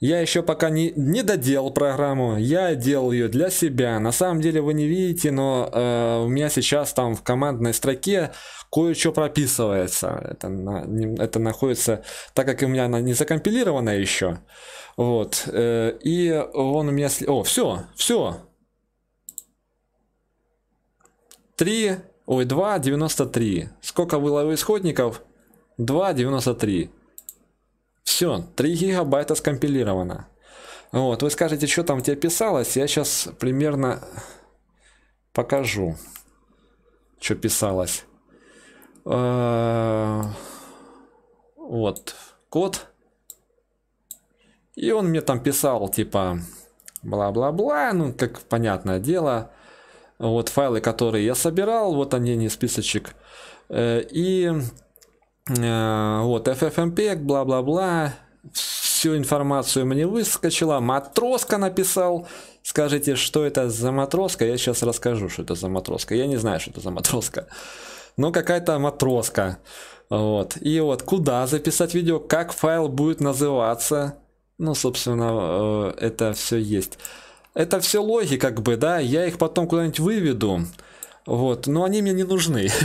Я еще пока не, не доделал программу, я делал ее для себя. На самом деле вы не видите, но э, у меня сейчас там в командной строке кое-что прописывается. Это, на, это находится, так как у меня она не закомпилирована еще. Вот. Э, и вон у меня... О, все, все. Три Ой, 2,93. Сколько было исходников? 2,93. Все, 3 гигабайта скомпилировано. Вот, вы скажете, что там тебе писалось, я сейчас примерно покажу, что писалось. Э, вот, код. И он мне там писал, типа, бла-бла-бла, ну, как понятное дело, вот файлы, которые я собирал, вот они, не списочек. Э, и э, вот FFmpeg, бла-бла-бла. Всю информацию мне выскочила. Матроска написал. Скажите, что это за матроска? Я сейчас расскажу, что это за матроска. Я не знаю, что это за матроска. Но какая-то матроска. Вот. И вот куда записать видео, как файл будет называться. Ну, собственно, э, это все есть. Это все логи, как бы, да, я их потом куда-нибудь выведу. Вот, но они мне не нужны.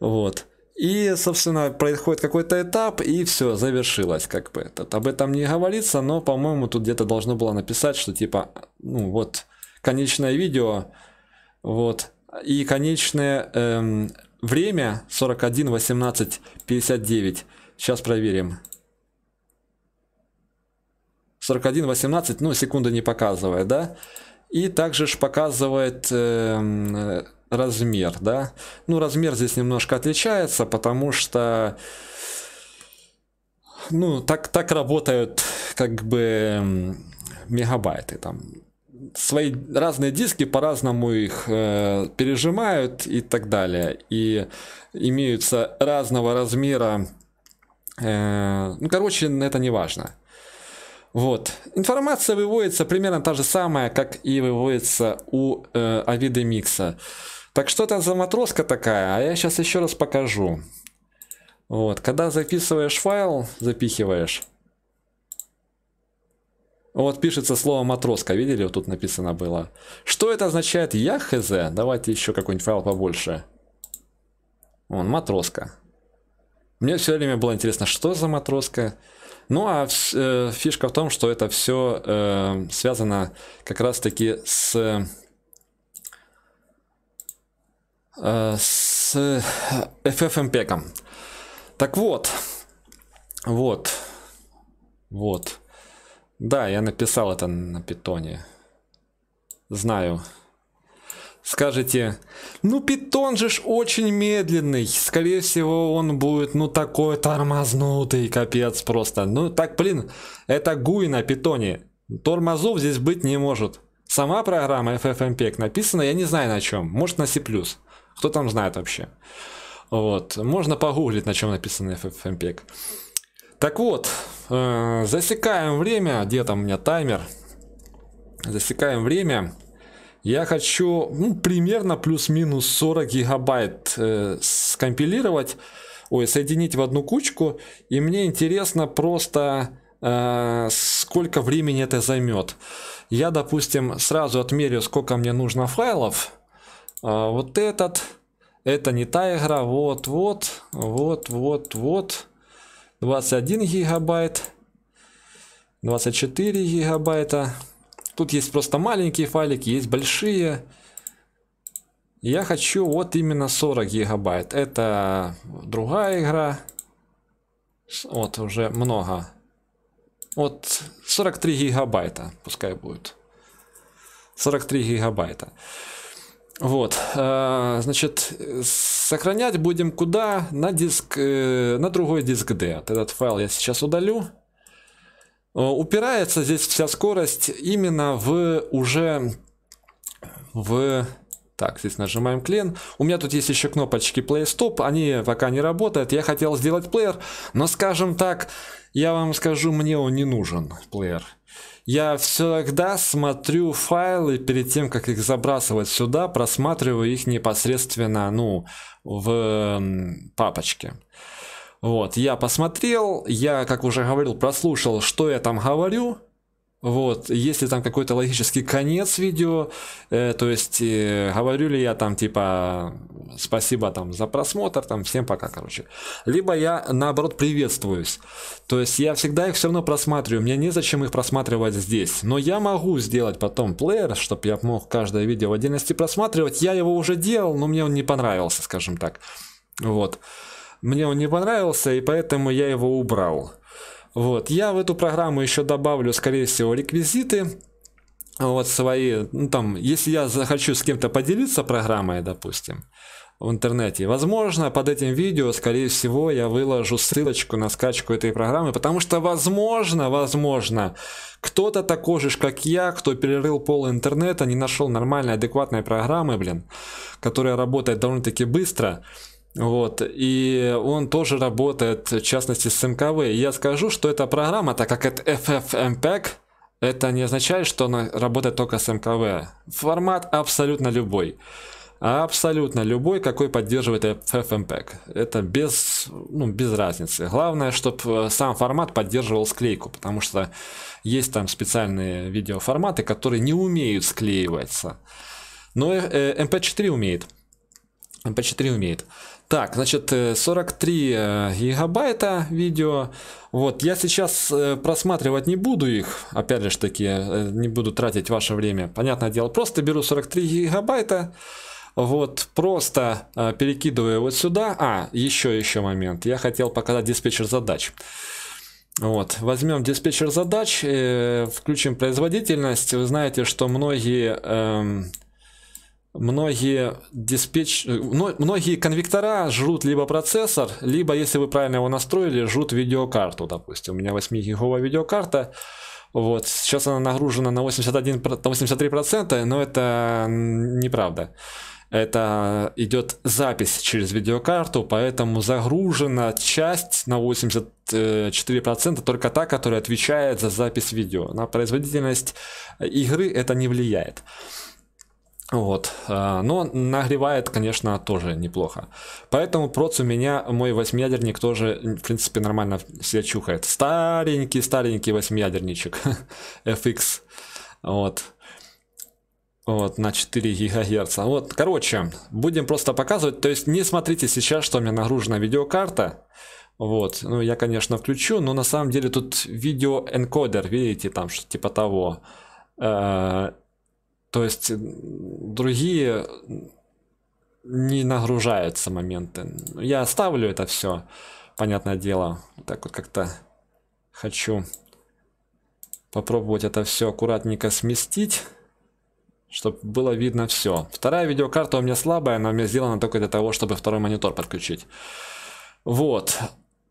Вот. И, собственно, происходит какой-то этап, и все, завершилось, как бы. этот. об этом не говорится, но, по-моему, тут где-то должно было написать, что типа, ну вот, конечное видео, вот, и конечное эм, время 41:18:59. Сейчас проверим. 41.18, ну, секунда не показывает, да. И также же показывает э, размер, да. Ну, размер здесь немножко отличается, потому что... Ну, так, так работают как бы эм, мегабайты там свои разные диски по-разному их э, пережимают и так далее. И имеются разного размера. Э, ну, короче, это не важно. Вот. Информация выводится примерно та же самая, как и выводится у э, Авиды Микса. Так что это за матроска такая? А я сейчас еще раз покажу. Вот. Когда записываешь файл, запихиваешь. Вот пишется слово матроска, видели, вот тут написано было. Что это означает? Я хз. Давайте еще какой-нибудь файл побольше. Вон, матроска. Мне все время было интересно, что за матроска. Ну а э, фишка в том, что это все э, связано как раз-таки с, э, с FFmpeg. -ом. Так вот, вот, вот. Да, я написал это на питоне. Знаю скажете, ну питон же ж очень медленный, скорее всего он будет ну такой тормознутый, капец просто. Ну так, блин, это гуи на питоне, тормозов здесь быть не может. Сама программа FFmpeg написана, я не знаю на чем, может на C++, кто там знает вообще. Вот, можно погуглить на чем написан FFmpeg. Так вот, э, засекаем время, где там у меня таймер, засекаем время я хочу ну, примерно плюс-минус 40 гигабайт э, скомпилировать, ой, соединить в одну кучку, и мне интересно просто э, сколько времени это займет. Я, допустим, сразу отмерю, сколько мне нужно файлов. Э, вот этот, это не та игра, вот, вот, вот, вот, вот, 21 гигабайт, 24 гигабайта, Тут есть просто маленькие файлики, есть большие. Я хочу вот именно 40 гигабайт. Это другая игра. Вот уже много. Вот 43 гигабайта пускай будет. 43 гигабайта. Вот, э, значит, сохранять будем куда? На диск, э, на другой диск D. этот файл я сейчас удалю. Э, упирается здесь вся скорость именно в уже в... Так, здесь нажимаем клен. У меня тут есть еще кнопочки Play Stop, они пока не работают. Я хотел сделать плеер, но скажем так, я вам скажу, мне он не нужен, плеер. Я всегда смотрю файлы перед тем, как их забрасывать сюда, просматриваю их непосредственно, ну, в папочке. Вот, я посмотрел, я, как уже говорил, прослушал, что я там говорю. Вот, если там какой-то логический конец видео, э, то есть э, говорю ли я там типа спасибо там за просмотр, там всем пока, короче. Либо я наоборот приветствуюсь. То есть я всегда их все равно просматриваю, мне незачем их просматривать здесь. Но я могу сделать потом плеер, чтобы я мог каждое видео в отдельности просматривать. Я его уже делал, но мне он не понравился, скажем так. Вот. Вот мне он не понравился, и поэтому я его убрал. Вот, я в эту программу еще добавлю, скорее всего, реквизиты, вот свои, ну там, если я захочу с кем-то поделиться программой, допустим, в интернете. Возможно, под этим видео, скорее всего, я выложу ссылочку на скачку этой программы, потому что, возможно, возможно, кто-то такой же, как я, кто перерыл пол интернета, не нашел нормальной, адекватной программы, блин, которая работает довольно-таки быстро, вот, и он тоже работает, в частности, с МКВ. я скажу, что эта программа, так как это FFmpeg, это не означает, что она работает только с МКВ. Формат абсолютно любой. Абсолютно любой, какой поддерживает FFmpeg. Это без, ну, без разницы. Главное, чтобы э, сам формат поддерживал склейку, потому что есть там специальные видеоформаты, которые не умеют склеиваться. Но MP4 э, умеет. MP4 умеет. Так, значит, 43 э, э, гигабайта видео. Вот, я сейчас э, просматривать не буду их, опять же таки, не буду тратить ваше время. Понятное дело, просто беру 43 гигабайта, вот, просто перекидываю вот сюда. А, еще, еще момент. Я хотел показать диспетчер задач. Вот, возьмем диспетчер задач, включим производительность. Вы знаете, что многие эм, многие диспетч... многие конвектора жрут либо процессор, либо, если вы правильно его настроили, жрут видеокарту, допустим. У меня 8-гиговая видеокарта, вот, сейчас она нагружена на 81, 83%, но это неправда. Это идет запись через видеокарту, поэтому загружена часть на 84% только та, которая отвечает за запись видео. На производительность игры это не влияет. Вот. А, но нагревает, конечно, тоже неплохо. Поэтому проц у меня, мой восьмиядерник тоже, в принципе, нормально все чухает. Старенький, старенький восьмиядерничек. FX. Вот. Вот, на 4 ГГц. Вот, короче, будем просто показывать. То есть не смотрите сейчас, что у меня нагружена видеокарта. Вот, ну я, конечно, включу, но на самом деле тут видеоэнкодер, видите, там что типа того. Э -э то есть другие не нагружаются моменты. Я оставлю это все, понятное дело. Так вот как-то хочу попробовать это все аккуратненько сместить чтобы было видно все. Вторая видеокарта у меня слабая, она у меня сделана только для того, чтобы второй монитор подключить. Вот.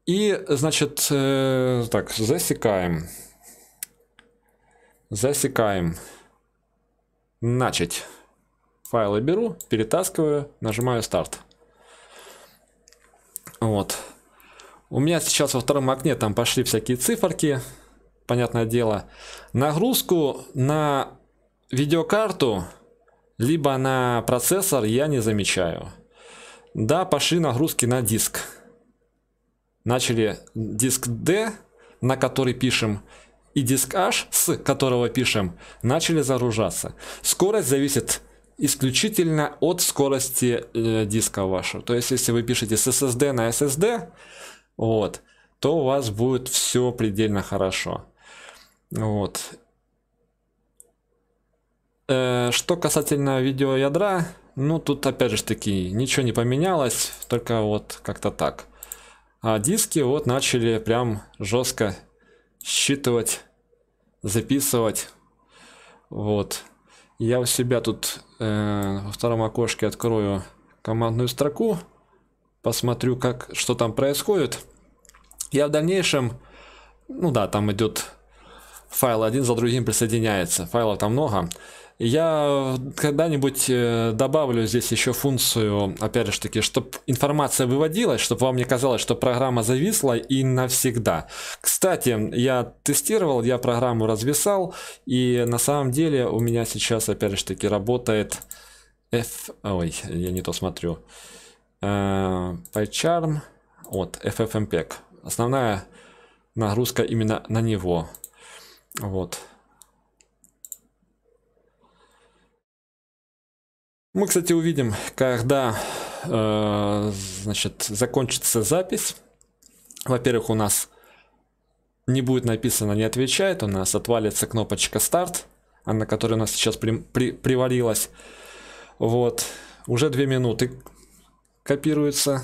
И, значит, э, так, засекаем. Засекаем. Начать. Файлы беру, перетаскиваю, нажимаю старт. Вот. У меня сейчас во втором окне там пошли всякие циферки, понятное дело. Нагрузку на видеокарту, либо на процессор я не замечаю. Да, пошли нагрузки на диск. Начали диск D, на который пишем и диск H, с которого пишем, начали заружаться. Скорость зависит исключительно от скорости э, диска вашего. То есть, если вы пишете с SSD на SSD, вот, то у вас будет все предельно хорошо. Вот. Э, что касательно видеоядра, ну тут опять же таки ничего не поменялось, только вот как-то так. А диски вот начали прям жестко считывать, записывать. Вот. Я у себя тут э, во втором окошке открою командную строку, посмотрю, как, что там происходит. Я в дальнейшем, ну да, там идет файл один за другим присоединяется. Файлов там много. Я когда-нибудь э, добавлю здесь еще функцию, опять же таки, чтобы информация выводилась, чтобы вам не казалось, что программа зависла и навсегда. Кстати, я тестировал, я программу развисал, и на самом деле у меня сейчас, опять же таки, работает F... Ой, я не то смотрю. Э, PyCharm вот FFmpeg. Основная нагрузка именно на него. Вот. Мы, кстати, увидим, когда э, значит, закончится запись. Во-первых, у нас не будет написано «не отвечает», у нас отвалится кнопочка «старт», на которой у нас сейчас при, при, приварилась. Вот, уже две минуты копируется.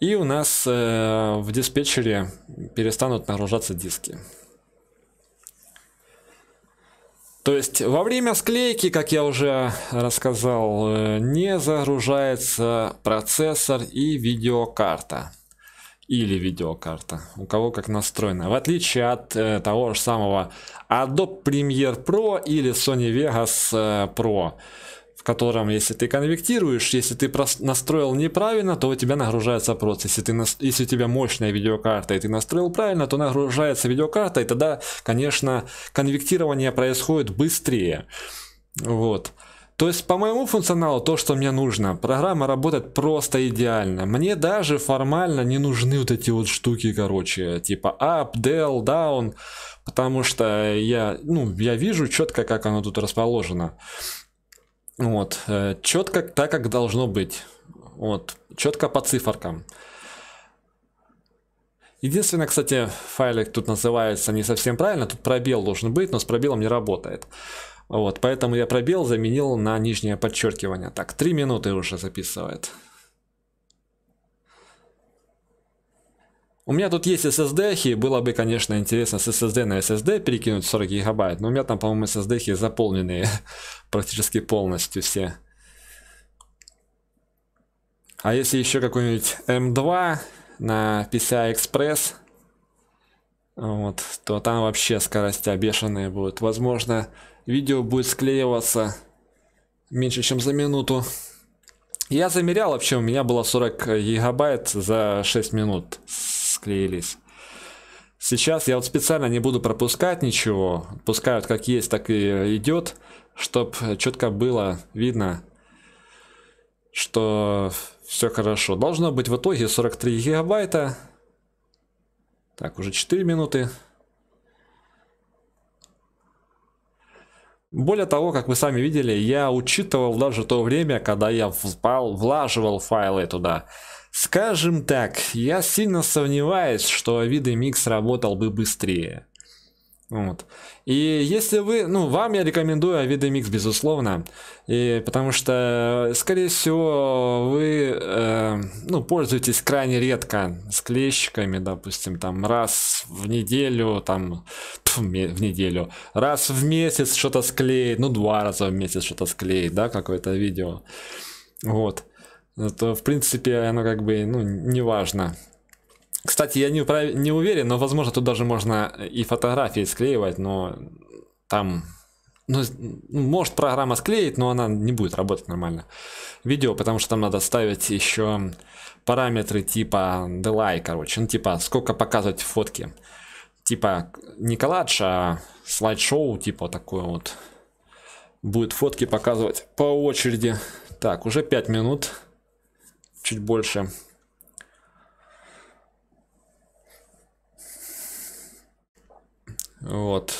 И у нас э, в диспетчере перестанут нагружаться диски. То есть во время склейки, как я уже рассказал, э, не загружается процессор и видеокарта. Или видеокарта, у кого как настроено. В отличие от э, того же самого Adobe Premiere Pro или Sony Vegas э, Pro котором, если ты конвектируешь, если ты настроил неправильно, то у тебя нагружается процесс. Если, ты, если у тебя мощная видеокарта и ты настроил правильно, то нагружается видеокарта, и тогда, конечно, конвектирование происходит быстрее. Вот. То есть по моему функционалу то, что мне нужно, программа работает просто идеально. Мне даже формально не нужны вот эти вот штуки, короче, типа up, del, down, потому что я, ну, я вижу четко, как оно тут расположено. Вот, э, четко так, как должно быть. Вот, четко по циферкам. Единственное, кстати, файлик тут называется не совсем правильно, тут пробел должен быть, но с пробелом не работает. Вот, поэтому я пробел заменил на нижнее подчеркивание. Так, три минуты уже записывает. У меня тут есть SSD, было бы, конечно, интересно с SSD на SSD перекинуть 40 гигабайт, но у меня там, по-моему, SSD заполненные практически полностью все. А если еще какой-нибудь M2 эм на PCI Express, вот, то там вообще скорости обешенные будут. Возможно, видео будет склеиваться меньше, чем за минуту. Я замерял, вообще у меня было 40 гигабайт за 6 минут с склеились. Сейчас я вот специально не буду пропускать ничего. пускают как есть, так и идет. чтобы четко было видно, что все хорошо. Должно быть в итоге 43 гигабайта. Так, уже 4 минуты. Более того, как вы сами видели, я учитывал даже то время, когда я влаживал файлы туда. Скажем так, я сильно сомневаюсь, что виды микс работал бы быстрее. Вот. И если вы, ну, вам я рекомендую Avido микс безусловно, и, потому что, скорее всего, вы, э, ну, пользуетесь крайне редко склещиками, допустим, там, раз в неделю, там, тьфу, в неделю, раз в месяц что-то склеит, ну, два раза в месяц что-то склеит, да, какое-то видео. Вот. Ну, то в принципе оно как бы ну не важно. Кстати, я не, прав... не уверен, но возможно тут даже можно и фотографии склеивать, но там ну, ну, может программа склеит, но она не будет работать нормально. Видео, потому что там надо ставить еще параметры типа delay, короче, ну типа сколько показывать фотки. Типа не коллаж, а слайд-шоу, типа такое вот. Будет фотки показывать по очереди. Так, уже 5 минут чуть больше. Вот.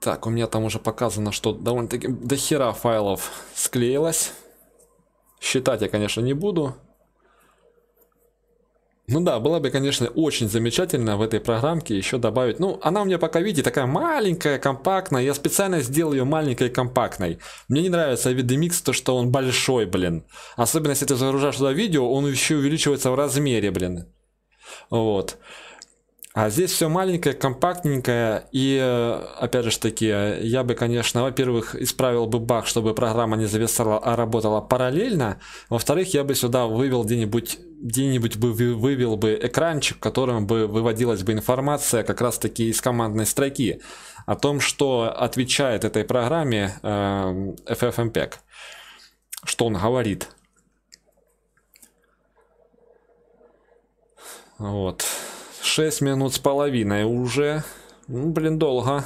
Так, у меня там уже показано, что довольно-таки до хера файлов склеилось. Считать я, конечно, не буду. Ну да, было бы, конечно, очень замечательно в этой программке еще добавить. Ну, она у меня пока, видите, такая маленькая, компактная. Я специально сделал ее маленькой и компактной. Мне не нравится VDMix, то, что он большой, блин. Особенно, если ты загружаешь туда видео, он еще увеличивается в размере, блин. Вот. А здесь все маленькое, компактненькое, и э, опять же таки, я бы, конечно, во-первых, исправил бы баг, чтобы программа не зависала, а работала параллельно. Во-вторых, я бы сюда вывел где-нибудь, где-нибудь бы вывел бы экранчик, которым бы выводилась бы информация как раз таки из командной строки о том, что отвечает этой программе э, FFmpeg, эм что он говорит. Вот. 6 минут с половиной уже. Ну, блин, долго.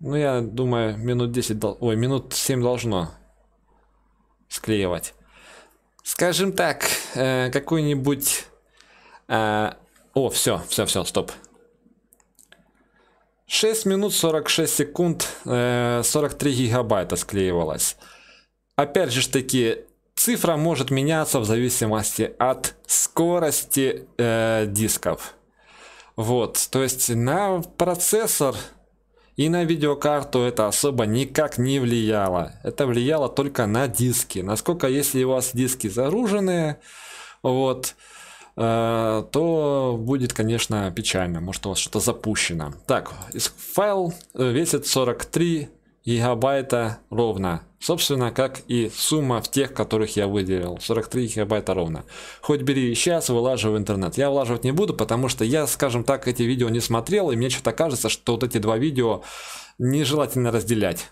Ну, я думаю, минут 10, ой, минут 7 должно склеивать. Скажем так, э, какую-нибудь... Э, о, все, все, все, стоп. 6 минут 46 секунд, э, 43 гигабайта склеивалось. Опять же таки, Цифра может меняться в зависимости от скорости э, дисков. Вот, то есть на процессор и на видеокарту это особо никак не влияло. Это влияло только на диски. Насколько, если у вас диски загруженные, вот, э, то будет, конечно, печально. Может, у вас что-то запущено. Так, файл весит 43 гигабайта ровно. Собственно, как и сумма в тех, которых я выделил. 43 гигабайта ровно. Хоть бери сейчас, вылаживай в интернет. Я влаживать не буду, потому что я, скажем так, эти видео не смотрел, и мне что-то кажется, что вот эти два видео нежелательно разделять.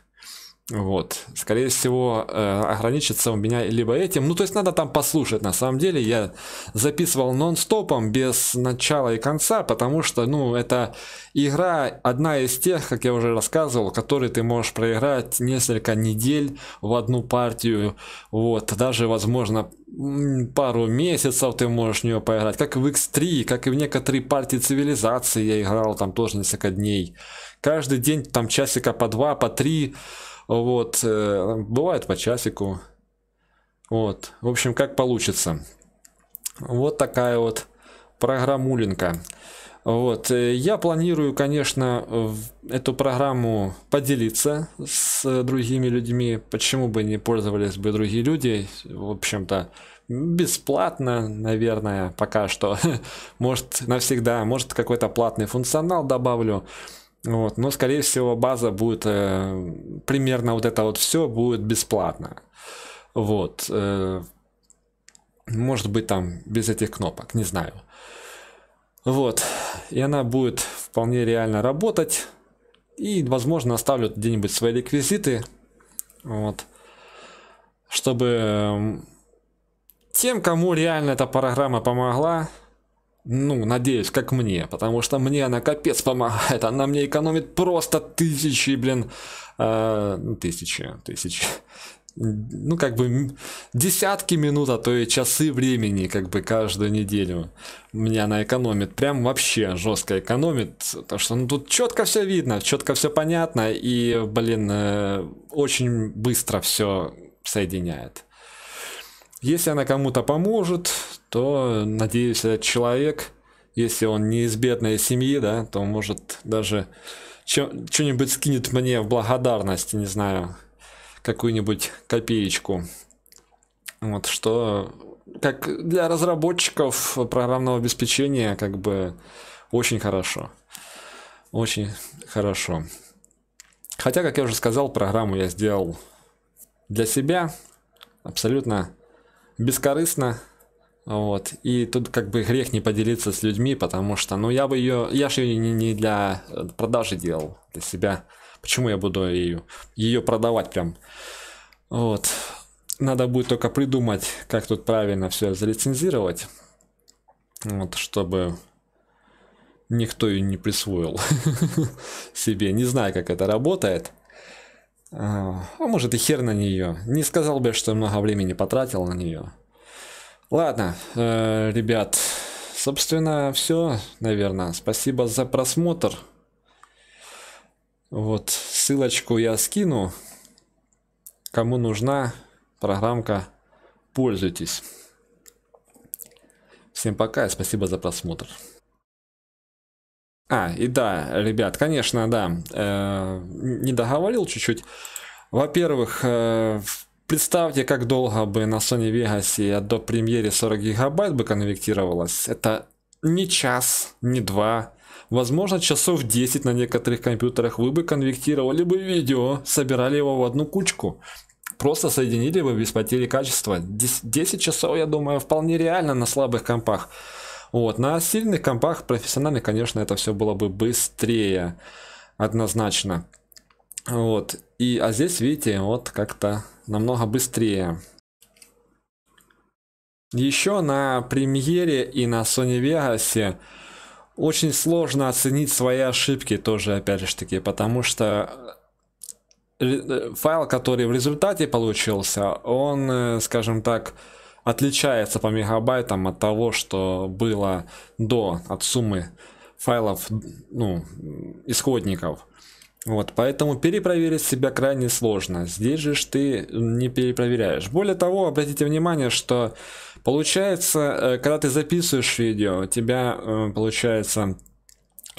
Вот, скорее всего, э, ограничится у меня либо этим. Ну, то есть надо там послушать, на самом деле. Я записывал нон-стопом, без начала и конца, потому что, ну, это игра одна из тех, как я уже рассказывал, которые ты можешь проиграть несколько недель в одну партию. Вот, даже, возможно, пару месяцев ты можешь в нее поиграть. Как в X3, как и в некоторые партии цивилизации я играл там тоже несколько дней. Каждый день там часика по два, по три вот, э, бывает по часику. Вот, в общем, как получится. Вот такая вот программулинка. Вот, э, я планирую, конечно, эту программу поделиться с другими людьми. Почему бы не пользовались бы другие люди? В общем-то, бесплатно, наверное, пока что. Может, навсегда, может, какой-то платный функционал добавлю. Вот, но, скорее всего, база будет э, примерно вот это вот все будет бесплатно. Вот. Э, может быть, там без этих кнопок, не знаю. Вот. И она будет вполне реально работать. И, возможно, оставлю где-нибудь свои реквизиты. Вот. Чтобы тем, кому реально эта программа помогла, ну, надеюсь, как мне, потому что мне она капец помогает, она мне экономит просто тысячи, блин, э, ну, тысячи, тысячи, ну, как бы десятки минут, а то и часы времени, как бы каждую неделю. Мне она экономит, прям вообще жестко экономит, потому что ну, тут четко все видно, четко все понятно, и, блин, э, очень быстро все соединяет. Если она кому-то поможет, то, надеюсь, этот человек, если он не из бедной семьи, да, то может даже что-нибудь скинет мне в благодарность, не знаю, какую-нибудь копеечку. Вот что, как для разработчиков программного обеспечения, как бы очень хорошо. Очень хорошо. Хотя, как я уже сказал, программу я сделал для себя абсолютно бескорыстно. Вот. И тут как бы грех не поделиться с людьми, потому что, ну, я бы ее, я же ее не для э, продажи делал, для себя. Почему я буду ее, ее продавать прям? Вот. Надо будет только придумать, как тут правильно все залицензировать. Вот, чтобы никто ее не присвоил себе. Не знаю, как это работает. А, а может и хер на нее. Не сказал бы, что много времени потратил на нее. Ладно, э, ребят, собственно, все, наверное. Спасибо за просмотр. Вот, ссылочку я скину. Кому нужна программка, пользуйтесь. Всем пока и спасибо за просмотр. А, и да, ребят, конечно, да, э, не договорил чуть-чуть. Во-первых, э, представьте, как долго бы на Sony Vegas до премьеры 40 гигабайт бы конвектировалось. Это не час, не два, возможно, часов 10 на некоторых компьютерах вы бы конвектировали бы видео, собирали его в одну кучку. Просто соединили бы без потери качества. 10 часов, я думаю, вполне реально на слабых компах. Вот, на сильных компах профессиональных, конечно, это все было бы быстрее, однозначно. Вот, и, а здесь, видите, вот как-то намного быстрее. Еще на премьере и на Sony Vegas очень сложно оценить свои ошибки тоже, опять же таки, потому что э, файл, который в результате получился, он, э, скажем так, отличается по мегабайтам от того, что было до, от суммы файлов, ну, исходников. Вот, поэтому перепроверить себя крайне сложно. Здесь же ты не перепроверяешь. Более того, обратите внимание, что получается, э, когда ты записываешь видео, у тебя э, получается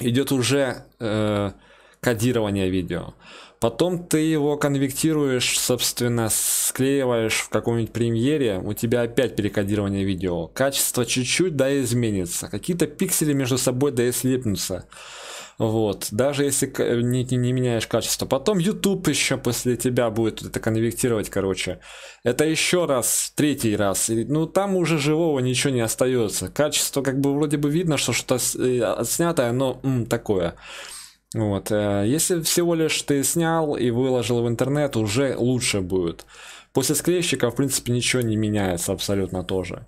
идет уже э, кодирование видео. Потом ты его конвектируешь, собственно, склеиваешь в каком-нибудь премьере, у тебя опять перекодирование видео. Качество чуть-чуть, да, изменится. Какие-то пиксели между собой, да, и слепнутся. Вот, даже если не, не не меняешь качество. Потом YouTube еще после тебя будет это конвектировать, короче. Это еще раз, третий раз. Ну, там уже живого ничего не остается. Качество как бы вроде бы видно, что что-то э, снятое, но м, такое. Вот. Э, если всего лишь ты снял и выложил в интернет, уже лучше будет. После склейщика, в принципе, ничего не меняется абсолютно тоже.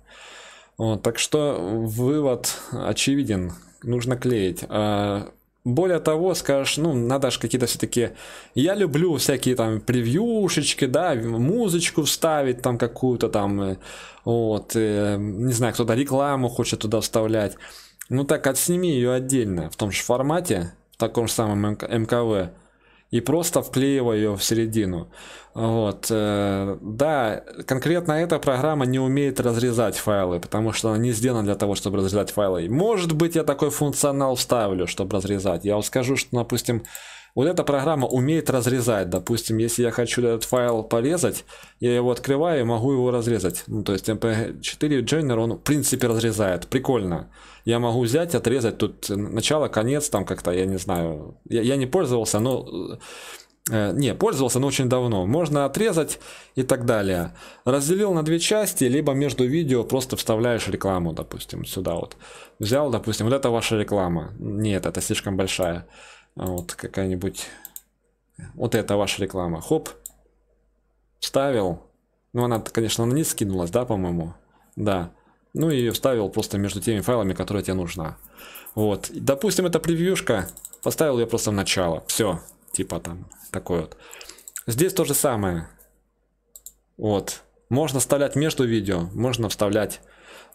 Вот, так что вывод очевиден, нужно клеить. А, более того, скажешь, ну, надо же какие-то все-таки... Я люблю всякие там превьюшечки, да, музычку вставить там какую-то там, э, вот, э, не знаю, кто-то рекламу хочет туда вставлять. Ну так отсними ее отдельно в том же формате, в таком же самом МКВ и просто вклеивая ее в середину. Вот. Э, да, конкретно эта программа не умеет разрезать файлы, потому что она не сделана для того, чтобы разрезать файлы. Может быть, я такой функционал вставлю, чтобы разрезать. Я вам скажу, что, допустим, вот эта программа умеет разрезать. Допустим, если я хочу этот файл порезать, я его открываю и могу его разрезать. Ну, то есть MP4 Joiner, он в принципе разрезает. Прикольно я могу взять, отрезать тут начало, конец, там как-то, я не знаю. Я, я не пользовался, но... Э, э, не, пользовался, но очень давно. Можно отрезать и так далее. Разделил на две части, либо между видео просто вставляешь рекламу, допустим, сюда вот. Взял, допустим, вот это ваша реклама. Нет, это слишком большая. Вот какая-нибудь... Вот это ваша реклама. Хоп. Вставил. Ну, она, конечно, на низ скинулась, да, по-моему? Да ну и вставил просто между теми файлами, которые тебе нужна. Вот, допустим, это превьюшка, поставил я просто в начало, все, типа там, такой вот. Здесь то же самое, вот, можно вставлять между видео, можно вставлять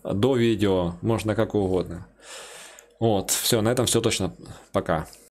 до видео, можно как угодно. Вот, все, на этом все точно, пока.